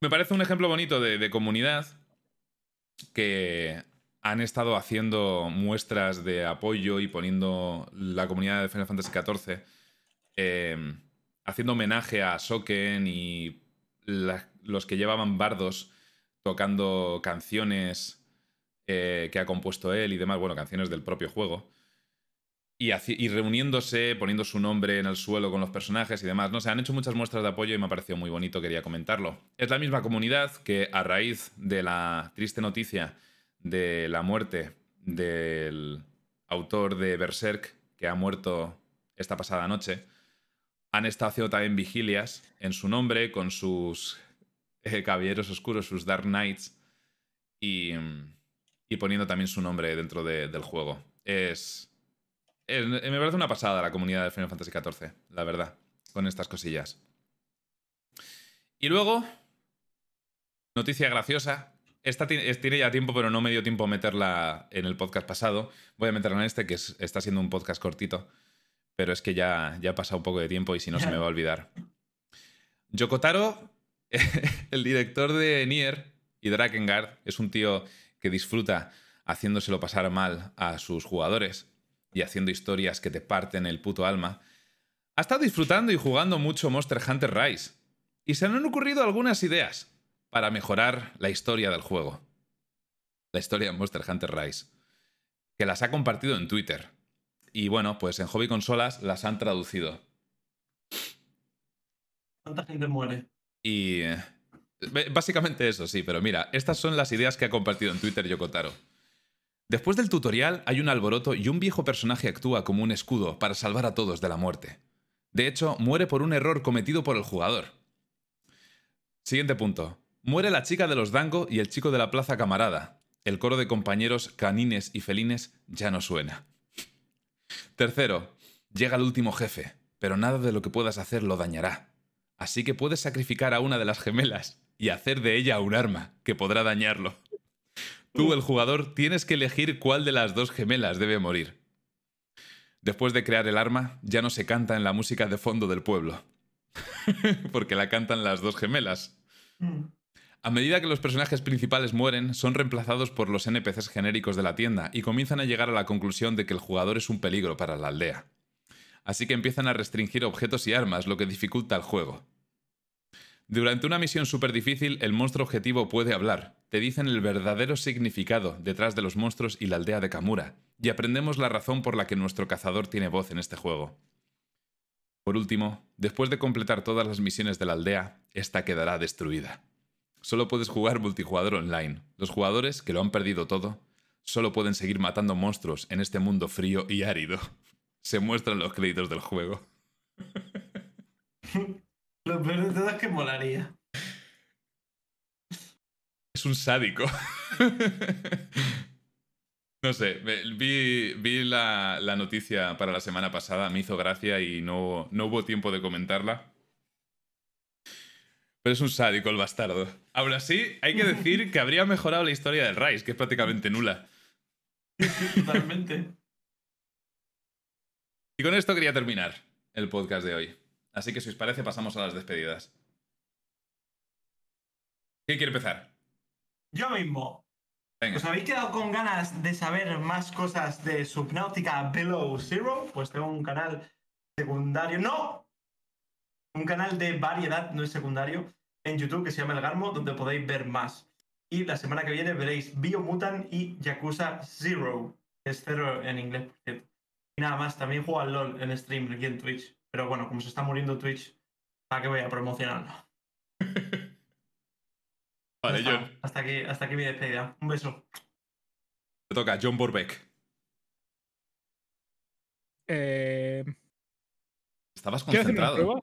Me parece un ejemplo bonito de, comunidad que han estado haciendo muestras de apoyo y poniendo la comunidad de Final Fantasy XIV, em, haciendo homenaje a Soken y los que llevaban bardos tocando canciones eh, que ha compuesto él y demás, bueno, canciones del propio juego. Y, y, reuniéndose, poniendo su nombre en el suelo con los personajes y demás. No sé, han hecho muchas muestras de apoyo y me ha parecido muy bonito, quería comentarlo. Es la misma comunidad que a raíz de la triste noticia de la muerte del autor de Berserk, que ha muerto esta pasada noche, han estado haciendo también vigilias en su nombre con sus eh, caballeros oscuros, sus Dark Knights. Y mm, y poniendo también su nombre dentro del juego. Es, eh, Me parece una pasada la comunidad de Final Fantasy XIV, la verdad, con estas cosillas. Y luego, noticia graciosa. Esta tiene ya tiempo, pero no me dio tiempo a meterla en el podcast pasado. Voy a meterla en este, que está siendo un podcast cortito. Pero es que ya, ya ha pasado un poco de tiempo y si no se me va a olvidar. Yokotaro, el director de Nier y Drakengard, es un tío que disfruta haciéndoselo pasar mal a sus jugadores y haciendo historias que te parten el puto alma, ha estado disfrutando y jugando mucho Monster Hunter Rise. Y se le han ocurrido algunas ideas para mejorar la historia del juego. La historia de Monster Hunter Rise. Que las ha compartido en Twitter. Y bueno, pues en Hobby Consolas las han traducido. ¿Cuánta gente muere? Y Básicamente eso, sí, pero mira, estas son las ideas que ha compartido en Twitter Yokotaro. Después del tutorial hay un alboroto y un viejo personaje actúa como un escudo para salvar a todos de la muerte. De hecho, muere por un error cometido por el jugador. Siguiente punto. Muere la chica de los dango y el chico de la plaza camarada. El coro de compañeros canines y felines ya no suena. Tercero, llega el último jefe, pero nada de lo que puedas hacer lo dañará. Así que puedes sacrificar a una de las gemelas y hacer de ella un arma que podrá dañarlo. Tú, el jugador, tienes que elegir cuál de las dos gemelas debe morir. Después de crear el arma, ya no se canta en la música de fondo del pueblo, porque la cantan las dos gemelas. Mm. A medida que los personajes principales mueren, son reemplazados por los NPCs genéricos de la tienda y comienzan a llegar a la conclusión de que el jugador es un peligro para la aldea así que empiezan a restringir objetos y armas, lo que dificulta el juego. Durante una misión súper difícil, el monstruo objetivo puede hablar. Te dicen el verdadero significado detrás de los monstruos y la aldea de Kamura, y aprendemos la razón por la que nuestro cazador tiene voz en este juego. Por último, después de completar todas las misiones de la aldea, esta quedará destruida. Solo puedes jugar multijugador online. Los jugadores, que lo han perdido todo, solo pueden seguir matando monstruos en este mundo frío y árido se muestran los créditos del juego. Lo peor de todo es que molaría. Es un sádico. No sé, vi, la, noticia para la semana pasada, me hizo gracia y no, hubo tiempo de comentarla. Pero es un sádico el bastardo. Ahora así, hay que decir que habría mejorado la historia del Rice, que es prácticamente nula. Totalmente. Y con esto quería terminar el podcast de hoy. Así que si os parece pasamos a las despedidas. ¿Quién quiere empezar? Yo mismo. Venga. ¿Os habéis quedado con ganas de saber más cosas de Subnautica Below Zero? Pues tengo un canal secundario. ¡No! Un canal de variedad, no es secundario, en YouTube que se llama El Garmo, donde podéis ver más. Y la semana que viene veréis Biomutant y Yakuza Zero. Es cero en inglés, por cierto. Y nada más, también juego al LOL en stream aquí en Twitch. Pero bueno, como se está muriendo Twitch, ¿para qué voy a promocionarlo? vale, hasta, John. Hasta aquí, hasta mi despedida. Un beso. Te toca, John Borbeck. Eh, Estabas concentrado. Quiero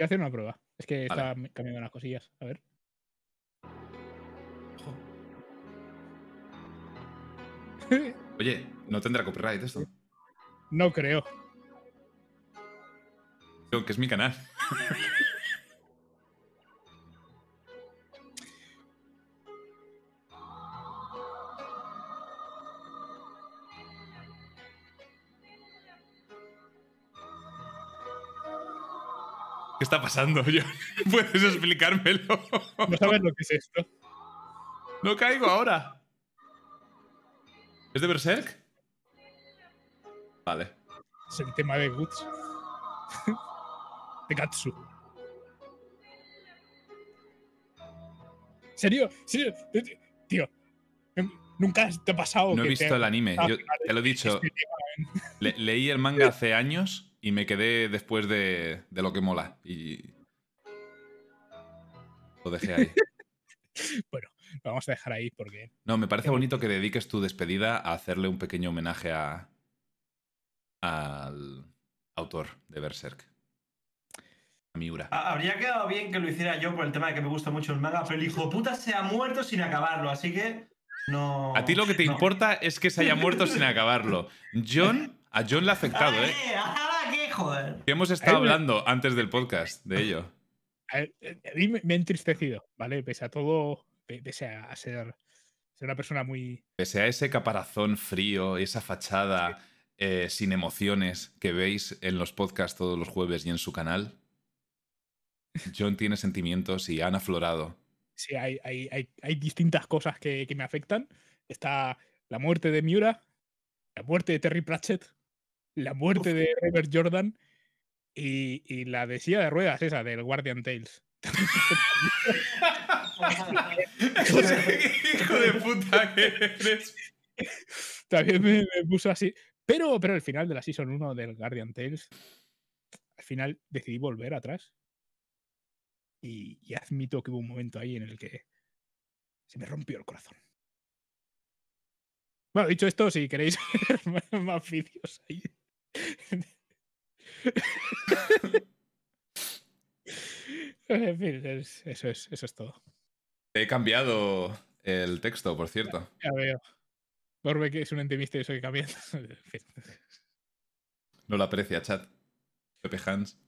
hacer, una prueba. Es que está cambiando las cosillas. A ver. Oye, ¿no tendrá copyright esto? No creo. Creo que es mi canal. ¿Qué está pasando? ¿Puedes explicármelo? No sabes lo que es esto. No caigo ahora. ¿Es de Berserk? Vale. Es el tema de Guts. de Gatsu. ¿Serio? ¿Serio? Tío, em, nunca te ha pasado. No he visto el anime, te lo he dicho. Este leí el manga hace años y me quedé después de, de lo que mola. Y. Lo dejé ahí. bueno, lo vamos a dejar ahí porque. No, me parece eh, bonito que dediques tu despedida a hacerle un pequeño homenaje a, al autor de Berserk. A Miura. Habría quedado bien que lo hiciera yo por el tema de que me gusta mucho el manga, pero el hijo puta se ha muerto sin acabarlo, así que no. A ti lo que te importa es que se haya muerto sin acabarlo. John, a John le ha afectado, ¿eh? eh ¡ah, qué, joder? Que hemos estado hablando antes del podcast de ello. A eh, me he entristecido, ¿vale? Pese a todo, pese a ser, una persona muy. Pese a ese caparazón frío esa fachada. Eh, sin emociones que veis en los podcasts todos los jueves y en su canal, John tiene sentimientos y han aflorado. Sí, hay, distintas cosas que, me afectan. Está la muerte de Miura, la muerte de Terry Pratchett, la muerte de Robert Jordan y, y, la de silla de ruedas, esa del Guardian Tales. Hijo de puta que eres. También me puso así. Pero, pero al final de la Season 1 del Guardian Tales, al final decidí volver atrás. Y, admito que hubo un momento ahí en el que se me rompió el corazón. Bueno, dicho esto, si queréis más vídeos ahí. en fin, eso, es, eso es todo. He cambiado el texto, por cierto. Ya veo que es un ente misterioso que cambia. no lo aprecia, chat. Pepe Hans.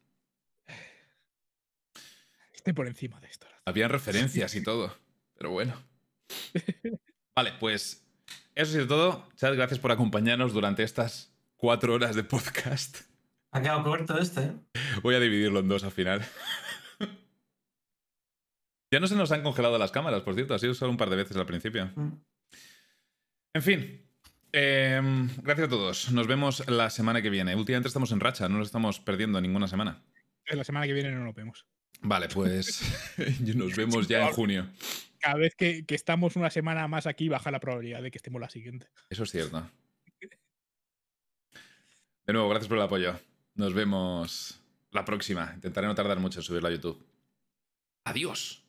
Esté por encima de esto. Habían referencias y todo, pero bueno. Vale, pues eso sido todo. Chat, gracias por acompañarnos durante estas cuatro horas de podcast. Ha quedado corto este. ¿eh? Voy a dividirlo en dos al final. ya no se nos han congelado las cámaras, por cierto. Ha sido solo un par de veces al principio. Mm. En fin, em, gracias a todos. Nos vemos la semana que viene. Últimamente estamos en racha, no nos estamos perdiendo ninguna semana. Eh, la semana que viene no nos vemos. Vale, pues nos vemos ya en junio. Cada vez que, que, estamos una semana más aquí, baja la probabilidad de que estemos la siguiente. Eso es cierto. De nuevo, gracias por el apoyo. Nos vemos la próxima. Intentaré no tardar mucho en subirla a YouTube. Adiós.